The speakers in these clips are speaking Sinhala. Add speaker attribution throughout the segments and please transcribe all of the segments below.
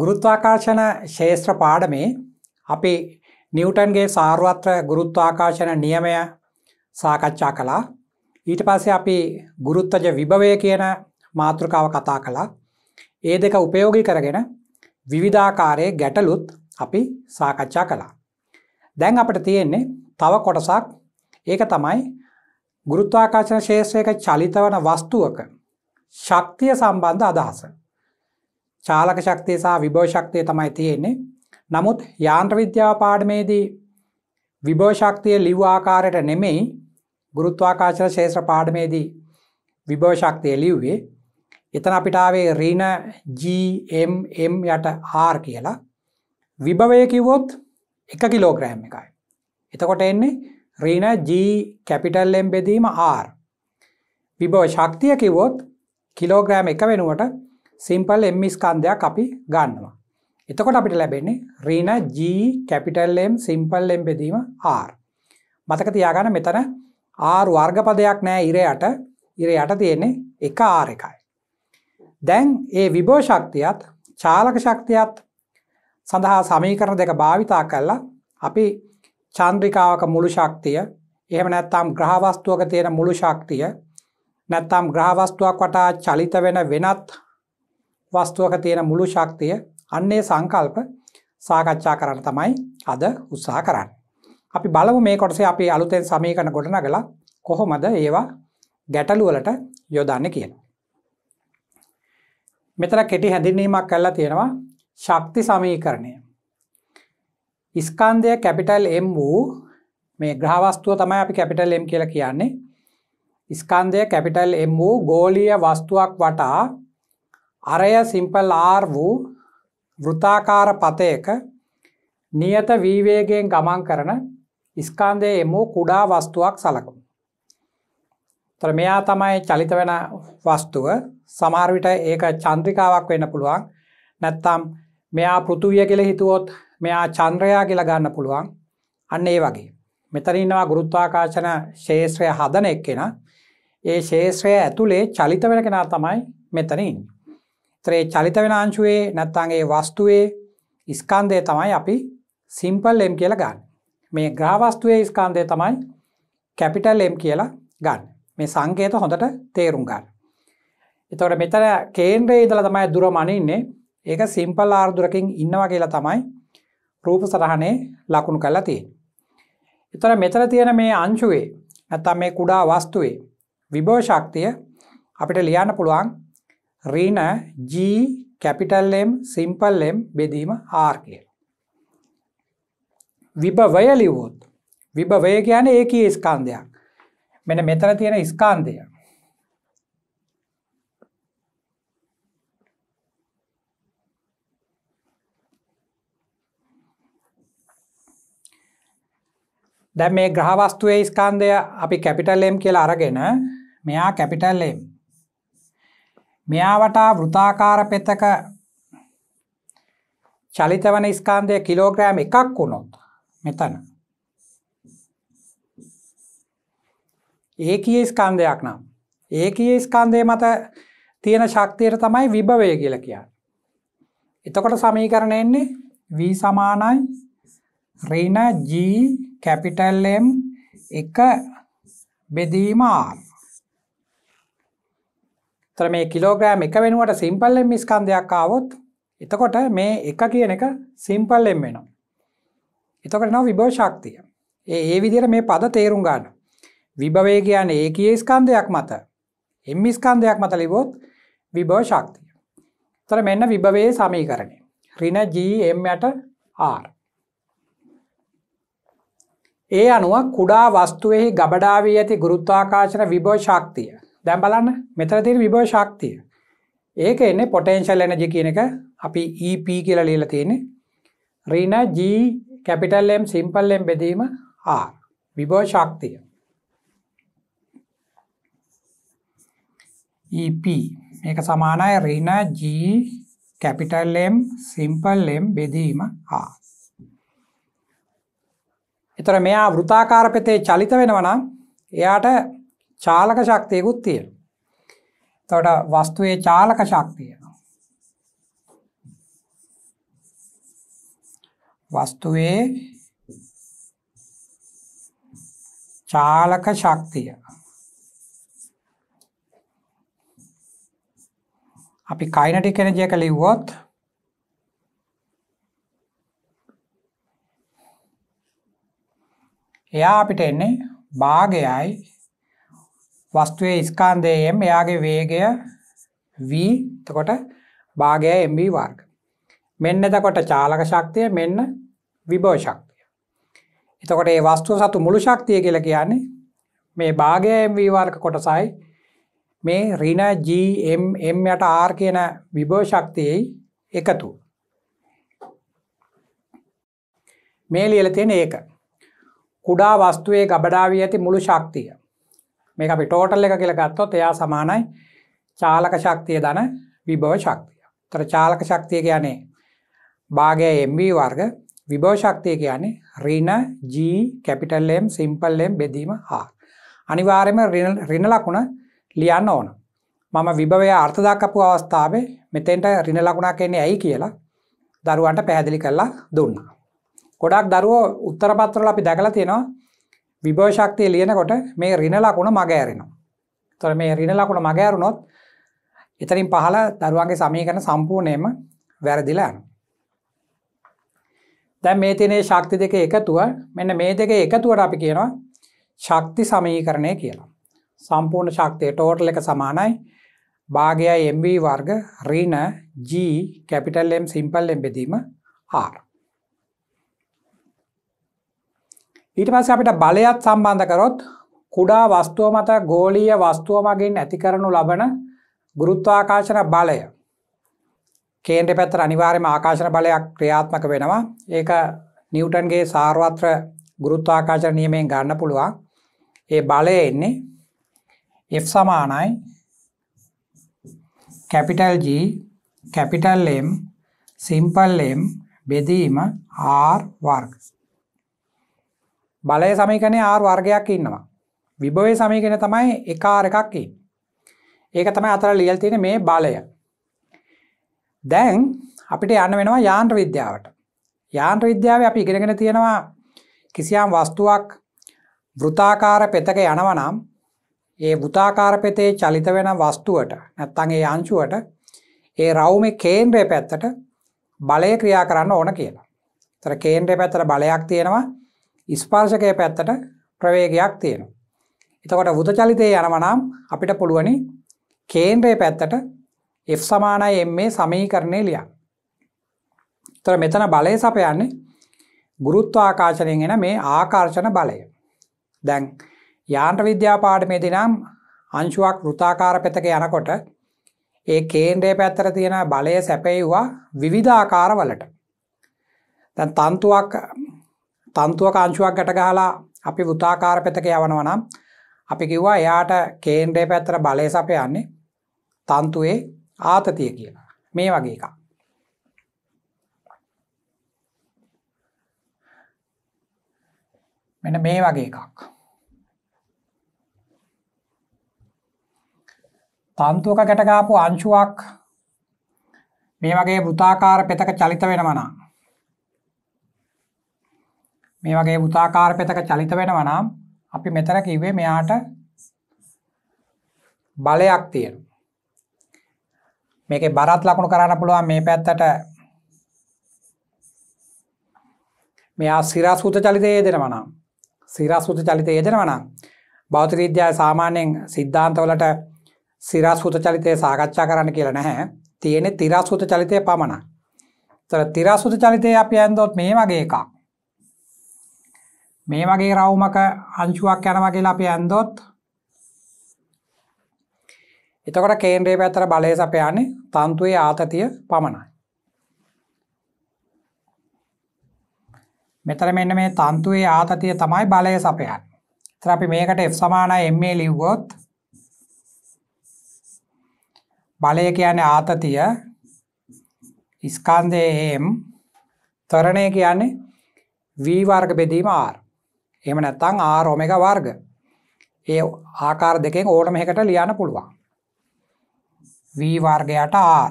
Speaker 1: ගුරුත්වාකාශන ශේෂත්‍ර පාඩමේ අපි නිවටන්ගේ සාර්වත්‍ර ගුරුත්වාකාශන නියමය සාකච්ඡා කළා ඊට පස්සේ අපි ගුරුත්තජ විභවය කියන මාතෘකාව කතා කළා ඒ දෙක උපයෝගි කරගෙන විවිධාකාරයේ ගැටලුත් අපි සාකච්ඡා කළා දැන් අපට තියෙන්නේ තව කොටසක් ඒක තමයි ගුරුත්වාකාශන ශේෂයක චලිතවන වස්තුවක ශක්තිය සම්බන්ධ අදහස චාලක ශක්තිය සහ විභෝ ශක්තිය තමයි තියෙන්නේ නමුත් යාන්ත්‍ර විද්‍යාව පාඩමේදී විභෝ ශක්තිය ලිව් ආකාරයට නෙමෙයි ගුරුත්වාකාශන ශේෂ්‍ර පාඩමේදී විභෝ ශක්තිය ලිව්වේ එතන අපිට ආවේ ඍණ GMM යට R කියලා විභවය කිව්වොත් 1 කිලෝග්‍රෑම් එකයි එතකොට එන්නේ රීන G කැපිටල් එම් බෙදීම R. විභව ශක්තිය කිව්වොත් කිලෝග්‍රෑම් එක වෙනුවට සිම්පල් එම් ස්කන්ධයක් අපි ගන්නවා. එතකොට අපිට ලැබෙන්නේ රීන G කැපිටල්ම් සිම්පල් එම් බෙදීම R මතක තියාගන්න මෙතන R වර්ගපදයක් නෑ ඉරයට ඉර යට තියෙන්නේ එක R එකයි. දැන් ඒ විභෝ ශක්තියත් චාලක ශක්තියත් සඳහා සමීකරණ දෙක භාවිතා කරලා අපි චන්ද්‍රිකාවක මුළු ශක්තිය එහෙම නැත්තම් ග්‍රහවස්තුවක තියෙන මුළු ශක්තිය නැත්තම් ග්‍රහවස්තුවක් වටා චලිත වෙන වෙනත් වස්තුවක තියෙන මුළු ශක්තිය අන්නේ සංකල්ප සාකච්ඡා කරන්න තමයි අද උත්සාහ කරන්න. අපි බලමු මේ කොටසේ අපි අලුතෙන් සමීකරණ ගොඩනගලා කොහොමද ඒවා ගැටලුවලට යොදන්න කියන. මෙතන කෙටි හැඳින්වීමක් කරලා තියෙනවා ශක්ති සමීකරණය. ස්කන්ධය කැපිටල් M වූ මේ ග්‍රහවස්තුව තමයි අපි කැපිටල් M කියලා කියන්නේ. ස්කන්ධය කැපිටල් M වූ ගෝලීය වස්තුවක් වටා අරය සිම්පල් ආර් වූ වෘතාකාර පතයක නියත වීවේගෙන් ගමන් කරන ඉස්කාන්දය එමු කුඩා වස්තුවක් සලකමු. තර මෙයා තමයි චලිත වෙන වස්තුව සමාර්විට ඒක චන්ද්‍රිකාවක් වෙන්න පුළුවන් නැත්තම් මෙයා පෘතුවිය කියල හිතුවොත් මෙයා චන්ද්‍රයා කියලා ගන්න පුළුවන් අන්න ඒ වගේ. මෙතරින්නවා ගුරුත්වාකාශන ශේෂත්‍රය හදන එක්කෙන ඒ ශේෂත්‍රය ඇතුළේ චලිත වෙන කෙනා තමයි මෙතනින්. ත්‍රේ චලිත වෙන අංශුවේ නැත්තන්ගේ වස්තුවේ ස්කන්දය තමයි අපි සිම්පල් එම් කියලා ගන්න මේ ග්‍රාවස්තුවේ ස්කන්දය තමයි කැපිටල් එම් කියලා ගන්න මේ සංකේත හොඳට තේරුම් ගන්න එතවට මෙතර කේන්ද්‍රයේ ඉදල තමයි දුර මනඉන්නේ ඒක සිම්පල් ආර්දුරකින් ඉන්නවා කියලා තමයි රූප සරහනේ ලකුණු කල්ලා තිය එතොර මෙතර තියෙන මේ අංශුවේ නැත්තම් මේ කුඩා වස්තුවේ විභෝෂක්තිය අපිට ලියන්න පුළුවන් ඍණ G capital M simple M බෙදීම R කියලා. විභවය ලිව්වොත් විභවය කියන්නේ ඒකී ස්කන්ධයක්. මෙන්න මෙතන තියෙන ස්කන්ධය. දැන් මේ ග්‍රහවස්තුවේ ස්කන්ධය අපි කැපිටල් M කියලා අරගෙන මෙයා කැපිටල් M මෙයා වටා වෘතාකාර පෙතක චලිතවන ස්කන්දය කිලෝග්‍රෑම් එකක් වුණොත් මෙතන ඒ කිය ස්කන්දයක් නම් ඒ කිය ස්කන්දය මත තියෙන ශක්තියට තමයි විභවය කියල කියන්න එතකොට සමීකරණ එන්නේ වී සමානයි රීන ජී කැපිටල්ලම් එක බෙදීමාර් තර මේ කිලෝග්‍රෑම් එක වෙනුවට සිම්පල් එම් ස්කන්ධයක් ආවොත් එතකොට මේ එක කියන එක සිම්පල් එම් වෙනවා. එතකට නව විභව ශක්තිය. ඒ ඒ විදිර මේ පද තේරුම් ගන්න. විභවය කියන ඒ කිය ස්කන්ධයක් මත එම් ස්කන්ධයක් මත ලිබොත් විභව ශක්තිය. තර මෙන්න විභවයේ සමී කරණය. රින ජම්යට ආර්. ඒ අනුව කුඩා වස්තුවෙහි ගබඩාවී ඇති ගුරුත්වාකාශන විභව ශක්තිය දැම් බලන්න මෙතර තිර විභව ශක්තිය ඒක එන්න පොටේන්ශල් එනජ කියන එක අපි EP කියල ලීල තියෙන රීන G කැපිටල්ම් සිම්පල්ලෙන් බෙදීම R විභව ශක්තිය EP මේක සමානය රීන G කැපිටල්ම් සිම්පල්ලම් බෙදීම R එතර මෙයා වෘතාකාරපතේ චලිත වෙනවනම් එයාට චාලක ශක්තියකුත් තියෙන තොට වස්තුවේ චාලක ශක්තිය වස්තුවේ චාලක ශක්තිය අපි කයිනටි කෙනජයක ලිව්වොත් එයා අපිට එන්නේ භාගයයි වස්තුවේ ස්කන්ධයෙන් එයාගේ වේගය v එතකොට භාගය mb වර්ග. මෙන්න එතකොට චාලක ශක්තිය මෙන්න විභව ශක්තිය. එතකොට ඒ වස්තුව සතු මුළු ශක්තිය කියලා කියන්නේ මේ භාගය mb වර්ග කොටසයි මේ ඍණ g m m යට r කියන විභව ශක්තියයි එකතු. මේ ලියලා තියෙන ඒක. කුඩා වස්තුවේ ගබඩා වී ඇති මුළු ශක්තිය මේ අපි ටෝටල් එක කියලා ගත්තොත් එයා සමානයි චාලක ශක්තිය දන විභව ශක්තිය තර චාලක ශක්තිය කියන්නේ භාගය MB වර්ග විභව ශක්තිය කියන්නේ රින G capital M simple M බෙදීම R අනිවාර්යයෙන්ම රින ලකුණ ලියන්න ඕන මම විභවය අර්ථ දක්වපු අවස්ථාවේ මෙතෙන්ට රින ලකුණක් එන්නේ ඇයි කියලා දරුවන්ට පැහැදිලි කරලා දුන්නා ගොඩක් දරුවෝ උත්තර පත්‍රවල අපි දැකලා තියෙනවා විභව ශක්තිය ලියනකොට මේ ඍණ ලකුණ මග ඇරෙනවා. ඒතර මේ ඍණ ලකුණ මග ඇරුණොත් එතනින් පහළ දරුවන්ගේ සමීකරණ සම්පූර්ණයෙන්ම වැරදිලා යනවා. දැන් මේ තියෙන ශක්ති දෙකේ එකතුව මෙන්න මේ දෙකේ එකතුවට අපි කියනවා ශක්ති සමීකරණය කියලා. සම්පූර්ණ ශක්තිය ටෝටල් එක සමානයි භාගයයි MV වර්ග ඍණ G capital M simple M බෙදීම R. ඊට පස්ස අපිට බලයත් සම්බන්ධ කරොත් කුඩා වස්තුව මත ගෝලීය වස්තුව මගින් ඇති කරනු ලබන ගුරුත්වාකාශන බලය කේන්ට පැත්තර අනිවාර්යම ආකාශන බලයක් ක්‍රියාත්මක වෙනවා ඒක නිවටන්ගේ සාර්වත්‍ර ගුරුත්වාකාශන නියමයෙන් ගන්න පුළුවන් ඒ බලය එන්නේ F සමානයි capital G capital M simple M බෙදීම R වර්ග බලය සමීකනය ආර් වර්ගයක් ඉන්නවා විභවය සමීකෙන තමයි එකාර එකක්කි ඒක තමයි අතර ලියල් තියෙන මේ බලය දැන් අපිට යන්න වෙනවා යාන්ත්‍ර විද්‍යාවට යාන්ත්‍ර විද්‍යාව අපි ඉගෙනගෙන තියෙනවා කිසියම් වස්තුවක් වෘතාකාර පෙතක යනවනම් ඒ වෘතාකාර පෙතේ චලිත වෙන වස්තුවට නැත්තන්ගේ අංශුවට ඒ රවුමේ කේන්ද්‍රය පැත්තට බලය ක්‍රියා කරන්න ඕන කියලා තර කේන්ද්‍රය පැත්තට බලයක් තියෙනවා ස්පාර්ශකය පැත්තට ප්‍රවේගයක් තියෙන. එතකොට බුද චලිතය යනවනම් අපිට පුළුවනි කේන්ද්‍රය පැත්තට F සමානයි එම් මේ සමීකරණය ලිය. තොර මෙතන බලය සපයන්නේ ගුරුත්වාආකාශනයෙන් එන මේ ආකර්ශණ බලය. දැන් යාන්ට විද්‍යාපාඩමේදි නම් අංශුවක් ෘතාකාර පැතක යනකොට ඒ කේන්ද්‍රය පැත්තර තියෙන බලය සැපෙව්වා විවිධාකාරවලට. තන්තුවක් තන්තුව කංචුවක් ගැට ගහලා අපි වෘතාකාර පැතක යවනවා නම් අපි කිව්වා එයාට කේන්ද්‍රය පැත්තර බලය සපයන්නේ තන්තුවේ ආතතිය කියලා මේ වගේ එකක් මෙන මේ වගේ එකක් තන්තුවක ගැටගාපු අංශුවක් මේ වගේ බෘතාකාර පෙතක චලිත වෙනමනා මේ වගේ වෘතාකාර පෙතක චලිත වෙනවා නම් අපි මෙතන කිව්වේ මෙයාට බලයක් තියෙන. මේකේ බරත් ලකුණු කරන්න පුළුවන් මේ පැත්තට මෙයා සිරස් වෘත චලිතයේ යෙදෙනවා නම් සිරස් වෘත චලිතයේ යෙදෙනවා නම් භෞතික විද්‍යාවේ සාමාන්‍යයෙන් සිද්ධාන්තවලට සිරස් වෘත චලිතය සාකච්ඡා කරන්න කියලා නැහැ. තියෙන්නේ තිරස් වෘත චලිතය පමණයි. ඒතර තිරස් වෘත චලිතය අපි ඇන්දොත් මේ වගේ එකක් මේ වගේ රවුමක අංශුවක් යනවා කියලා අපි ඇන්දොත් එතකොට කේන්ද්‍රයේ පැත්තට බලය සපයන්නේ තන්තුවේ ආතතිය පමණයි. මෙතන මෙන්න මේ තන්තුවේ ආතතිය තමයි බලය සපයන්නේ. එතන අපි මේකට F සමානයි ma ලිව්වොත් බලය කියන්නේ ආතතිය ස්කන්ධයේ m තරණය කියන්නේ v වර්ග බෙදීම r එම නැත්තං ආරෝමක වර්ග ඒ ආකාර දෙකෙන් ඕන මෙකට ලියන්න පුළුවන් වී වර්ගයට ආර්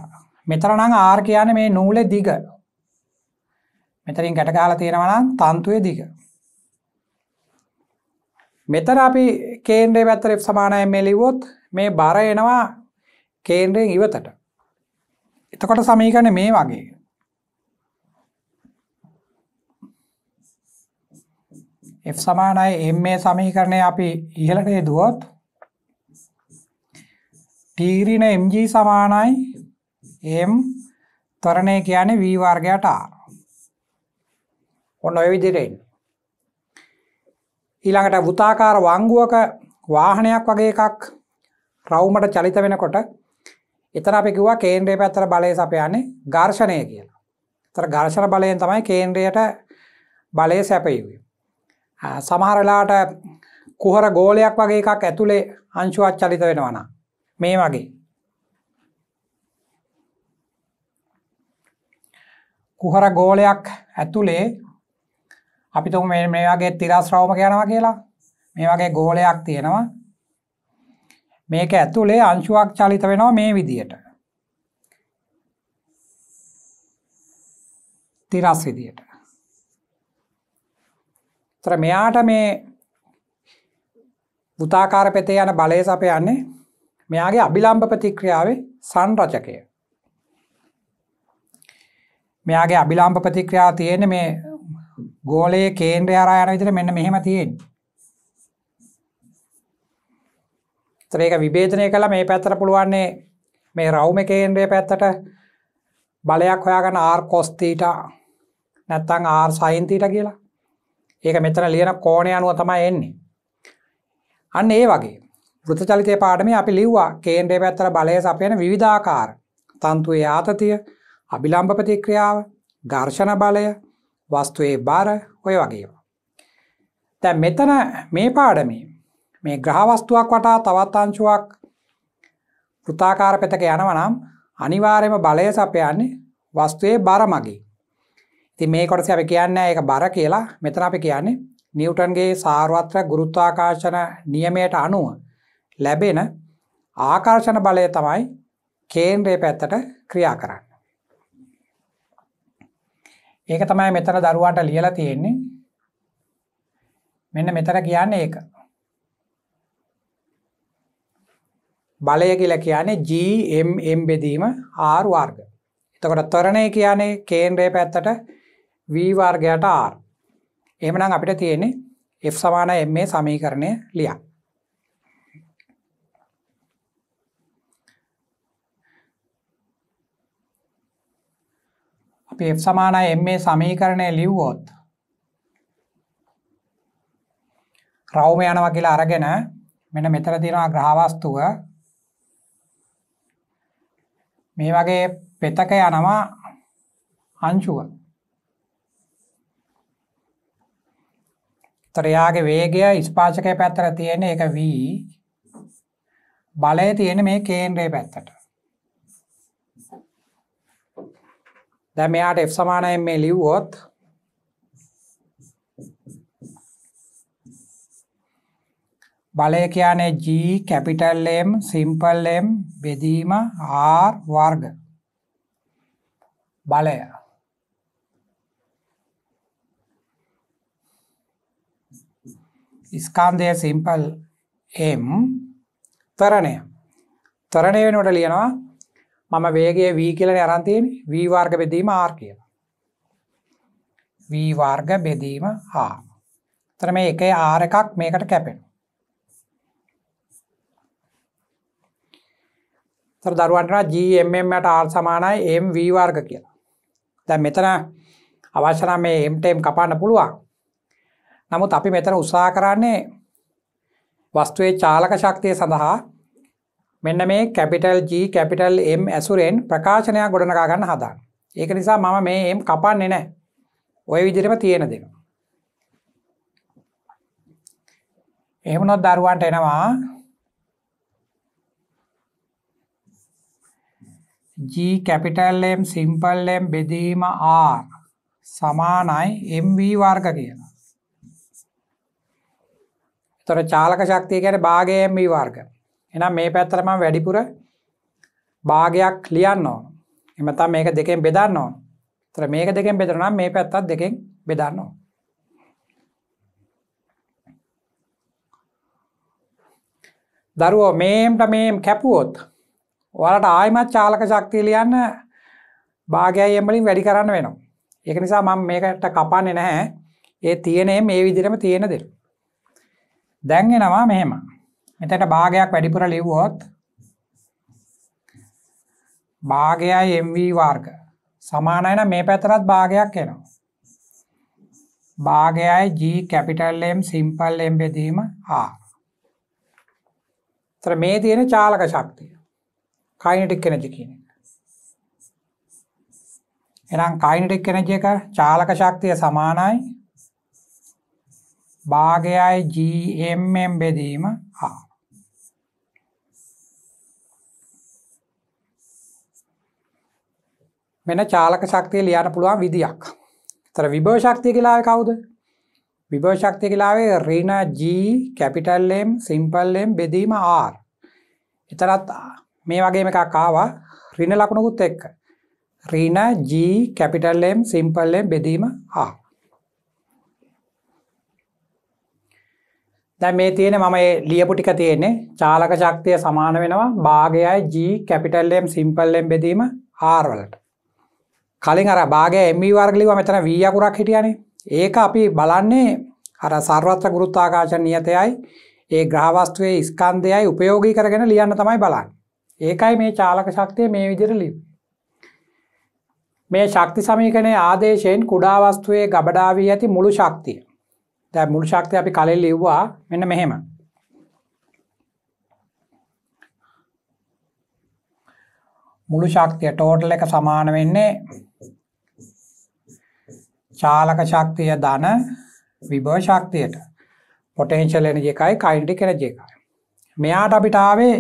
Speaker 1: මෙතරනං ආර් කියන මේ නූලෙ දිග මෙතරින් ගැටගාල තියෙනවනම් තන්තුවේ දිග මෙතර අපි කේන්ද්‍රේ පැත්තර සමානය මෙලිවොත් මේ බර එනවා කේන්ද්‍රයෙන් ඉවතට එතකොට සමීකන මේ වගේ F සමානයි m මේ සමීකරණය අපි ඉහළට යෙදුවොත් t ඍණ mg සමානයි m ත්වරණය කියන්නේ v වර්ගයට r. ඔන්න ඔය විදිහට එන්නේ. ඊළඟට වෘත්තාකාර වංගුවක වාහනයක් වගේ එකක් රවුමට චලිත වෙනකොට එතන අපි කිව්වා කේන්ද්‍රය පැත්තට බලය සපයන්නේ ඝර්ෂණය කියලා. එතන ඝර්ෂණ බලයෙන් තමයි කේන්ද්‍රයට බලය සැපයුවේ. සමහරලාට කුහර ගෝලයක් වගේ එකක් ඇතුළේ අංශුවත් චලිත වෙනවන මේ වගේ කුහර ගෝලයක් ඇතුළේ අපිතු මේ වගේ තිරස්රවම යනවා කියලා මේ වගේ ගෝලයක් තියෙනවා මේක ඇතුළේ අංශුවක් චලිත වෙනවා මේ විදියට තිරස් විදියට තර මෙයාට මේ වතාකාර පෙතේ යන බලය සපයන්නේ මෙයාගේ අභිලම්භ ප්‍රතික්‍රියාවේ සංරචකය. මෙයාගේ අභිලම්භ ප්‍රතික්‍රියා තියෙන මේ ගෝලයේ කේන්ද්‍රය අරා යන විදිහට මෙන්න මෙහෙම තියෙන්නේ. ඒතර ඒක විභේදනය කළා මේ පැත්තට පුළුවන්නේ මේ රවුම කේන්ද්‍රය පැත්තට බලයක් හොයාගන්න r cos θ නැත්නම් r sin θ කියලා. ඒක මෙතන ලියන කෝණය අනුව තමයි එන්නේ අන්න ඒ වගේ ෘතචලිතය පාඩමේ අපි ලිව්වා කේන්ද්‍රය පැත්තර බලය සපයන විවිධාකාර තන්තුවේ ආතතිය අභිලම්භ ප්‍රතික්‍රියාව ඝර්ෂණ බලය වස්තුවේ බාර ඔය වගේ දැන් මෙතන මේ පාඩමේ මේ ග්‍රහවස්තුවක් වටා තවත් අංශුවක් වෘතාකාර පෙතක යනවා නම් අනිවාර්යයෙන්ම බලය සපයන්නේ වස්තුවේ බර මගින් ති මේ කොටස අපි කියන්න එක බර කියලා මෙතන අපි කියන්නේ නිවටන්ගේ සාර්වත්‍ර ගුරුත්වාකාශන නියමයට අනුව ලැබෙන ආකර්ෂණ බලය තමයි කේන්ද්‍රය පැත්තට ක්‍රියා කරන්න. ඒක තමයි මෙතන දරුවන්ට ලියලා තියෙන්නේ මෙන්න මෙතන කියන්නේ ඒක බලය කියලා කියන්නේ GMM බෙදීම R වර්ග එතකොට ත්වරණය කියන්නේ කේන්ද්‍රය පැත්තට වීවර්ගයට R එහමනම් අපිට තියෙන්නේ F සමාන එම් සමී කරණය ලියා අපි F සමාන එම් සමී කරණය ලිව්වොත් රවම යනවා කියලා අරගෙන මෙන මෙතර තියෙනවා ග්‍රහවස්තුව මේ වගේ පෙතක යනවා අංශුව තරයාගේ වේගය ස්පාශකය පැත්තර තියෙන එක වී බලය තියෙන මේ කේන්ද්‍රය පැත්තට දැ මෙයාට එ සමානයෙන් මේ ලිව්වොත් බලය කියනේ G කැපිටල්ම් සිම්පල්ම් බෙදීම R වර්ග බලය ස්කාන්දය සිම්පල් එම් තරණය තරණය වෙනට ලියනවා මම වේගේ වී කියලන අරන්තියෙන් වීවාර්ග බෙදීම ආර් කියල වීවාර්ග බෙදීම හා තර මේ එක ආර එකක් මේකට කැපෙන දරුවන්ට ජMට ආර් සමානයි එම් වීවාර්ග කියලා දැ මෙතන අවශ්‍යන මේ එම්ටම් කපාන්න පුළුවන් නමුත් අපි මෙතන උත්සා කරන්නේ වස්තුවේ චාලක ශක්තිය සඳහා මෙන්න මේ කැපිටල් G කැපිටල් M ඇසුරෙන් ප්‍රකාශනයක් ගොඩනගා ගන්න හදා. ඒක නිසා මම මේ M කපන්නේ නෑ. ඔය විදිහටම තියෙන දෙනවා. එහෙම නොත් දරුවන්ට එනවා G capital M simple M බෙදීම R සමානයි MV වර්ග කියලා. තොර චාලක ශක්තිය ගැන භාගයම් වී වර්ග එනම් මේ පැත්තලම වැඩිපුර භාගයක් ලියන්න ඕන එමතා මේක දෙකෙන් බෙදන්න ඕන තර මේක දෙකෙන් බෙදරනම් මේ පැත්තත් දෙකෙන් බෙදන්න ඕන දරුවෝ මේම්ට මේම් කැපුවොත් වලට ආයමත් චාලක ශක්තිය ලියන්න භාගයම්බලින් වැඩි කරන්න වෙනවා එක නිසා මම මේකට කපාන්නේ නැහැ ඒ තියනේ මේ විදිරම තියෙන දෙරු දැන්ගෙනවා මෙහෙම එතට භාගයක් වැඩිපුර ලිව්වොත් භාගයයි MV වර්ග සමානයන මේ පැතරත් භාගයක් එනවා භාගයයි G capital M simple M බෙදීම R තර මේ තියෙන චාලක ශක්තිය කයිනටික් එනජි කියන එක එනම් කයිනටික් එනජ එක චාලක ශක්තිය සමානයි භාගයයි GMM බෙදීම ආ. මෙන චාලක ශක්තිය ලියන්න පුළුවන් විදියක්. තර විභව ශක්තිය කියලාව කවුද? විභව ශක්තිය කියලාවේ ඍණ G capital M simple M බෙදීම R. එතරත් මේ වගේම එකක් ආවා ඍණ ලකුණකුත් එක්ක. ඍණ G capital M simple M බෙදීම R. දැ මේ තියෙන මම ලියපු ටික තියෙන්නේ චාලක ශක්තිය සමාන වෙනවා භාගයයි ජී කැපිටල්ලම් සිම්පල්ලම් බෙදීම ආර්වලට කලින් අර භාගය එමි වර්ගලිව මෙතන වීයකුරක් හිටියන ඒක අපි බලන්නේ අර සර්වත්‍ර ගුරුත්තාකාශ නියතයයි ඒ ග්‍රහවස්තුවේ ස්කන්දයයි උපයෝගී කරගෙන ලියන්න තමයි බලන්න ඒකයි මේ චාලක ශක්තිය මේ විදිර ලි මේ ශක්ති සමීකනය ආදේශයෙන් කුඩාවස්තුවේ ගබඩාවී ඇති මුළු ශක්තිය දැන් මුළු ශක්තිය අපි කලින් ලිව්වා මෙන්න මෙහෙම. මුළු ශක්තිය ටෝටල් එක සමාන වෙන්නේ චාලක ශක්තිය ධන විභව ශක්තියට. පොටෙන්ෂල් එනර්ජි එකයි කයිනටික් එනර්ජි එකයි. මෙයාට අපිට ආවේ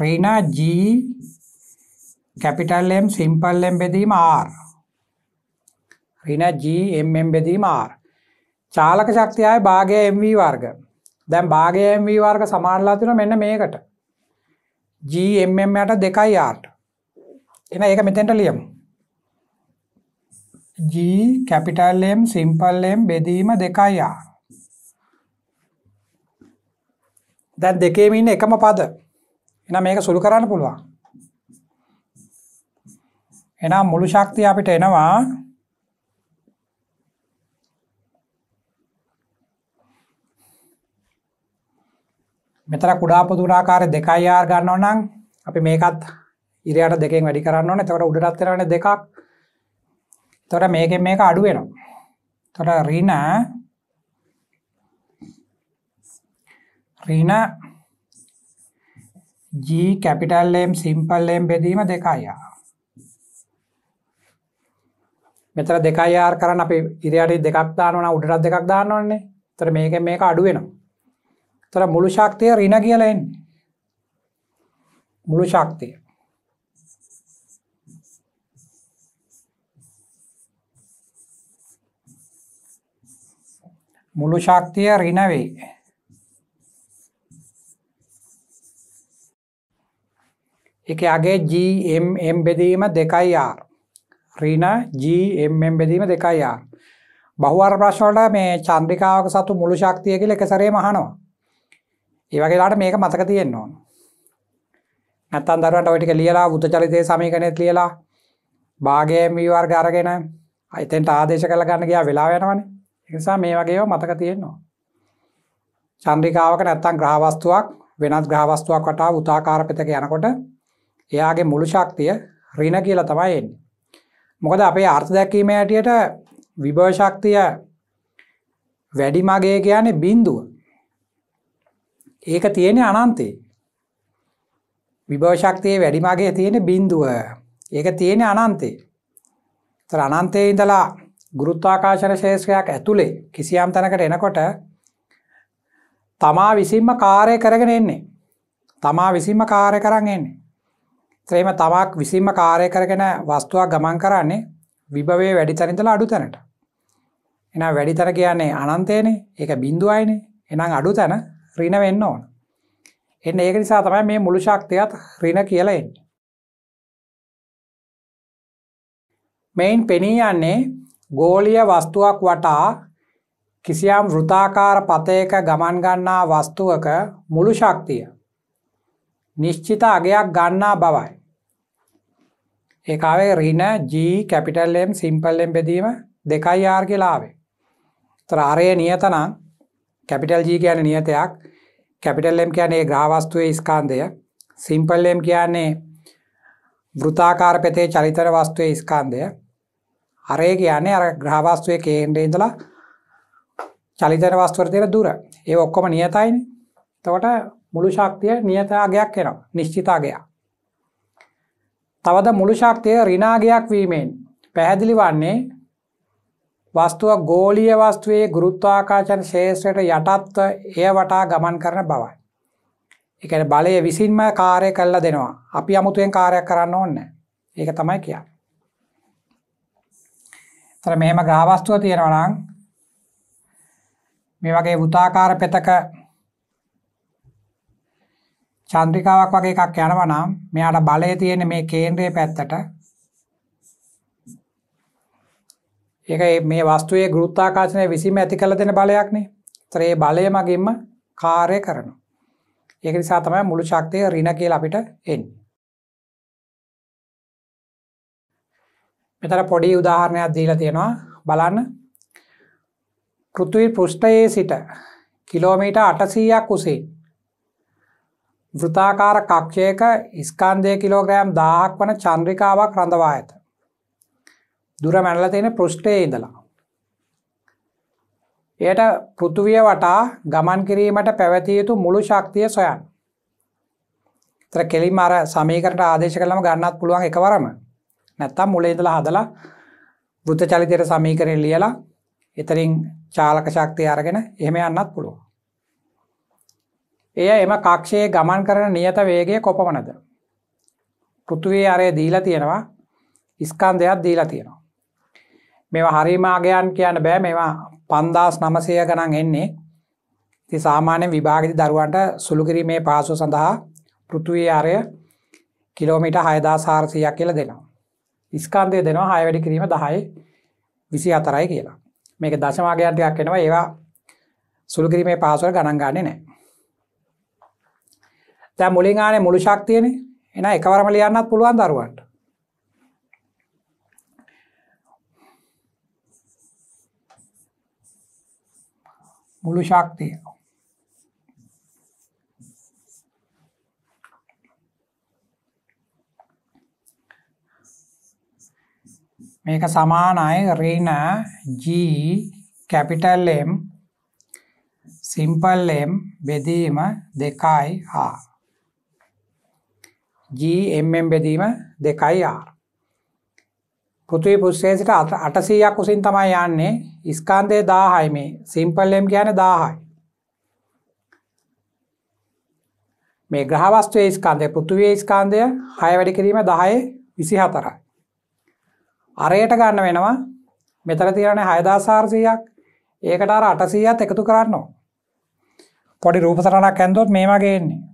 Speaker 1: ඍණ G capital M simple M බෙදීම R. ඍණ G M M බෙදීම R. චාලක ශක්තියයි භාගය MV වර්ග දැන් භාගය MV වර්ග සමානලා තින මෙන්න මේකට GMMයට දෙකයි ආට එන ඒක මෙතෙන්ට ලියම් G capital M simple M බෙදීම දෙකයි ආ දැන් දෙකේම ඉන්න එකම පද එන මේක සුළු කරන්න පුළුවන් එනම් මුළු ශක්තිය අපිට එනවා මෙතර කුඩා පුදුනාකාර දෙකයි ආර් ගන්නව නම් අපි මේකත් ඉරයට දෙකෙන් වැඩි කරන්න ඕන තොට උඩටත්තරන දෙකක් තොට මේක මේක අඩුවෙනවා තොට රීන රීන ජී කැපිටල්ලම් සිම්පල්ලම් බෙදීම දෙකයියා මෙතර දෙකයිආර් කරන්න අපි ඉරියට දෙකක් දානවන උඩටත් දෙකක් දාන්න ඕන්නේ තර මේක මේක අඩුවෙනවා තර මුළු ශක්තිය රින කියලා එන්නේ. මුළු ශක්තිය. මුළු ශක්තිය රින වේ. ඒකේ අගේ GMM බෙදීම 2R. රින GMM බෙදීම 2R. බහුවර්ණ ප්‍රශ්න වලට මේ චන්ද්‍රිකාවක සතු මුළු ශක්තිය කියලා එක සැරේම අහනවා. ඒවගේලාට මේක මතක තියෙන්න්න ඕන නැත්තන් දරට ඔටික ලියලා බුද්ධ චරිතය සමීකනයත් ලියලා භාගයම් වීවර් ගරගෙන අයිතෙන්ට ආදේශ කළ ගන්න ගයා වෙලා වෙනවන නිසා මේ වගේව මතක තියෙන්නවා චන්ද්‍රිකාවක නැත්තන් ග්‍රහවස්තුවක් වෙනත් ග්‍රහවස්තුවක් වටා උතාකාර පෙතක යනකොට එයාගේ මුළු ශක්තිය රින කියලා තමයි එන්නේ මොකද අපේ අර්ථ දැක්කීම ඇටියට විභවශක්තිය වැඩි මගේ කියන්නේ බින්දුව ඒක තියෙන අනන්තේ විභවශක්තිය වැඩිමගේ තියෙන බින්දුව ඒක තියෙන අනන්තේ තර අනන්තේ ඉඳලා ගුරුත්වාකාශන ශේෂ්‍රයක් ඇතුළේ කිසියම් තැනකට එනකොට තමා විසින්ම කාරය කරගෙන එන්නේ තමා විසින්ම කාරය කරන්න එන්නේ ත්‍රේම තමාක් විසින්ම කාරය කරගෙන වස්තුවක් ගමන් කරන්නේ විභවේ වැඩි තැනිඳලා අඩු තැනට එන වැඩි තර කියන්නේ අනන්තයනේ ඒක බින්දුවයිනේ එනම් අඩු තැන රින වෙන්න ඕන එන්න ඒක නිසා තමයි මේ මුළු ශක්තියත් රින කියලා එන්න මෙයින් පෙනී යන්නේ ගෝලිය වස්තුවක් වටා කිසියම් වෘතාකාර පතයක ගමන් ගන්නා වස්තුවක මුළු ශක්තිය නිශ්චිත අගයක් ගන්නා බවයි ඒකාවේ රින G capital M simple M බෙදීම දෙකයි R කියලාවේ. තර Rය නියතනම් කැපිටල් G කියන්නේ නියතයක් කැපිටල් M කියන්නේ ග්‍රහවස්තුවේ ස්කන්ධය සිම්පල් M කියන්නේ වෘතාකාර පෙතේ චලිතර වස්තුවේ ස්කන්ධය අරය කියන්නේ අර ග්‍රහවස්තුවේ කේන්ද්‍රයේ ඉඳලා චලිතර වස්තුවට තියෙන දුර ඒ ඔක්කොම නියතයිනේ එතකොට මුළු ශක්තිය නියතාගයක් එනවා නිශ්චිතාගයක් තවද මුළු ශක්තිය ඍණාගයක් වීමෙන් පැහැදිලි වන්නේ වස්තුව ගෝලිය වස්තුවේ ගුරුත්වාකාශන ශේෂයට යටත්ව එය වටා ගමන් කරන බවයි. එකන බලය විසින්ම කාරය කල්ල දෙනවා අපි අමුතුවෙන් කාරයක් කරන්න ඕන්න ඒක තමයි කිය තර මෙහෙම ග්‍රාවස්තුව තියෙනවනං මේ වගේ වෘතාකාර පෙතක චන්ද්‍රිකාවක් වගේ එකක් යනවනම් මෙයාට බලය තියෙන මේ කේන්ද්‍රය පැත්තට ඒක මේ වස්තුවේ ගෘත්තාකාශනය විසිම ඇති කළ දෙන බලයක්නේ ත්‍රේ බලය මගින්ම කාරය කරනු. ඒක නිසා තමයි මුළු ශක්තිය රින කියල අපිට එන්. මෙතර පොඩි උදාහරණයක් දීලා තියෙනවා බලන්න පෘතුවි පෘෂ්ටයේ සිට කිලෝමීට අටසීයක් උසේ වෘතාකාර කක්ෂයක ඉස්කන්දය කිලෝග්‍රෑම් දාහක් වන චන්ද්‍රිකාවක් රඳවා ඇත දුර මැනල තියෙන පෘෂ්ටේ ඉඳලා. එයට පෘතුවිය වටා ගමන් කිරීමට පැවැතිය යුතු මුළු ශක්තිය සොයන්. තර කෙලින් අර සමීකරට ආදේශ කළම ගන්නත් පුළුවන් එකවරම නැත්තම් මුලේදලා හදලා වෘත චලිතයට සමීකරෙන් ලියලා එතරින් චාලක ශක්තිය අරගෙන එහෙම යන්නත් පුළුවන්. එය එම කක්ෂයේ ගමන් කරන නියත වේගය කොපමනද. පෘතුවේ අරය දීලා තියෙනවා ස්කන්ධයක් දීලා තියෙනවා. මේවා හරිමාගයන් කියන්න බෑ මේවා පන්දස් නමසය ගනන් එන්නේ ති සාමාන්‍ය විභාගති දරුවන්ට සුළුකිරීමේ පාසු සඳහා පෘතුවී අරය කිලෝමිට හයදා සාර්සයක් කියල දෙනවා. ඉස්කන්දය දෙනවා හය වැඩි කිරීම දහයි විසි අතරයි කියලා මේක දශමාගයන්ටයක් එෙනවා ඒවා සුළුකිරීමේ පාසුව ගණන්ගන්න නෑ. තැ මුලින් ආනේ මුළු ශක්තියන එන එකවරම ලියන්නත් පුළුවන් දරුවන්ට මුළු ශක්තිය මේක සමානයි ඍණ G capital M simple M බෙදීම 2යි R G MM බෙදීම 2යි R පෘථිවි පුෂ්ඨයට 800ක් උසින් තමයි යන්නේ. ස්කන්ධය 1000යි මේ. සිම්පල් එම් කියන්නේ 1000යි. මේ ග්‍රහවස්තුවේ ස්කන්ධය පෘථිවියේ ස්කන්ධය 6 වැඩි කිරීම 10 24යි. අරයට ගන්න වෙනවා. මෙතන තියෙනනේ 6400ක්. ඒකට අර 800ත් එකතු කරන්න ඕන. පොඩි රූපසටහනක් ඇන්දොත් මේ වගේ එන්නේ.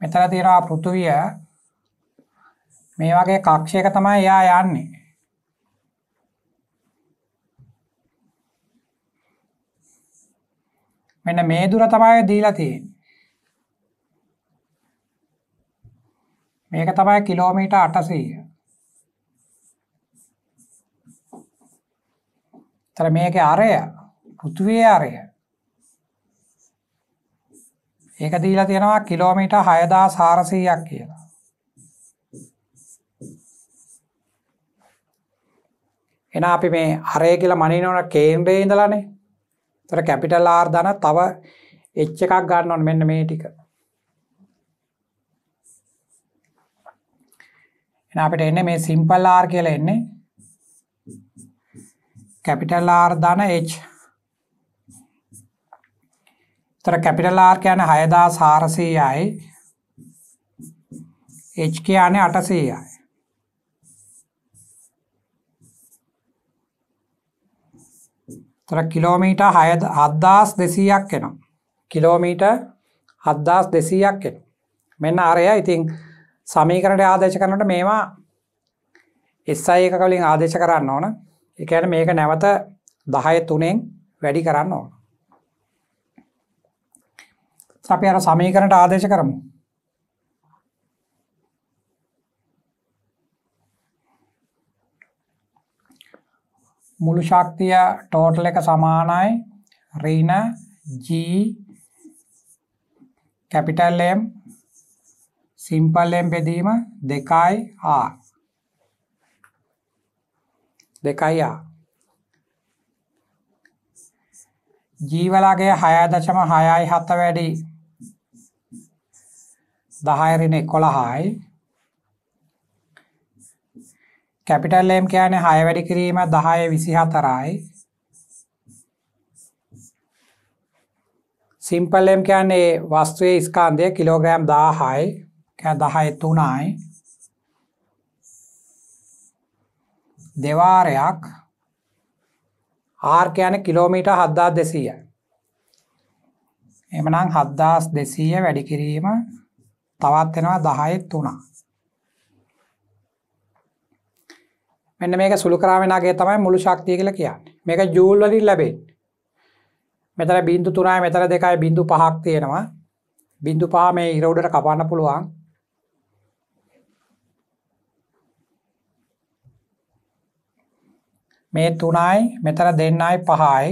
Speaker 1: මෙතන තියෙනවා පෘථුවිය මේ වගේ කක්ෂයක තමයි එයා යන්නේ මෙන්න මේ දුර තමයි දීලා තියෙන්නේ. මේක තමයි කිලෝමීටර් 800. තර මේකේ අරය පෘථුවියේ අරය ඒක දීලා තියෙනවා කිලෝමීටර් 6400ක් කියලා. එන අපි මේ අරය කියලා මනිනවන කේන්ද්‍රයේ ඉඳලානේ. ඒතර කැපිටල් R දන තව H එකක් ගන්න ඕනේ මෙන්න මේ ටික. එන අපිට එන්නේ මේ සිම්පල් R කියලා එන්නේ. කැපිටල් R දන H තොර කැපිටල් ආර් කියන හයදා සාරසීයයි එච් කියන්නේ අටසීයයි තොර කිලෝමීට හය අද්දාස් දෙසීයක් එනවා කිලෝමීට හද්දාස් දෙසීයක් එන මෙන්න අරය ඉතිං සමීකරට ආදේශ කරනට මේවා එස්සයි එක කලින් ආදේශ කරන්න ඕන එකන මේක නැවත දහය තුනෙන් වැඩි කරන්න ඕන අපි අර සමීකරණට ආදේශ කරමු. මුළු ශක්තිය ටෝටල් එක සමානයි ඍණ G capital M simple M බෙදීම 2යි R 2යි R ජීවලගේ 6.6යි 7 වැඩි 10රින 11යි කැපිටල් M කියන්නේ 6 වැඩි කිරීම 10 24යි සිම්පල් M කියන්නේ වස්තුවේ ස්කන්ධය කිලෝග්‍රෑම් 1000යි කියන්නේ 10 3යි දෙවාරයක් R කියන්නේ කිලෝමීටර් 7200යි එමනම් 7200 වැඩි කිරීම තවත් වෙනවා 10ෙත් 3. මෙන්න මේක සුළු ක්‍රාමනාගේ තමයි මුළු ශක්තිය කියලා කියන්නේ. මේක ජූල් වලින් ලැබෙන්නේ. මෙතන බිංදු 3යි මෙතන 2යි බිංදු 5ක් තියෙනවා. බිංදු 5 මේ ඉර උඩට කපන්න පුළුවන්. මේ 3යි මෙතන 2යි 5යි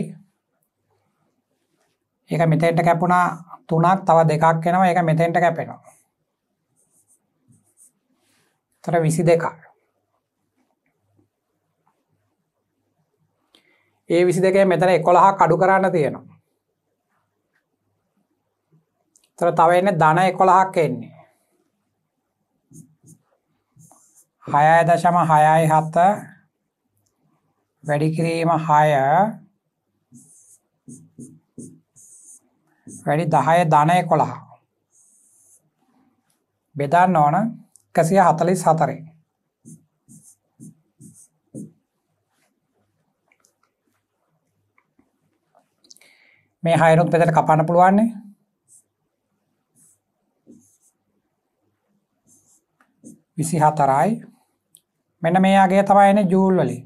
Speaker 1: ඒක මෙතෙන්ට කැපුණා 3ක් තව 2ක් එනවා ඒක මෙතෙන්ට කැපෙනවා තර විසි දෙකා ඒ විසි දෙකේ මෙතන එකොළහා කඩු කරන්න තියෙනවා තර තවන්න ධන එකොළහක් එන්නේ හයය දශම හයයි හත්ත වැඩිකිරීම හය වැඩි දහය ධනය කොළහා බෙදන්න ඕන එකසිය හතලිස් හතරේ මේ හයනුත් පෙදට කපාන්න පුළුවන්නේ විසි හතරයි මෙන්න මේ අගේ තමයි එන ජූල් වලින්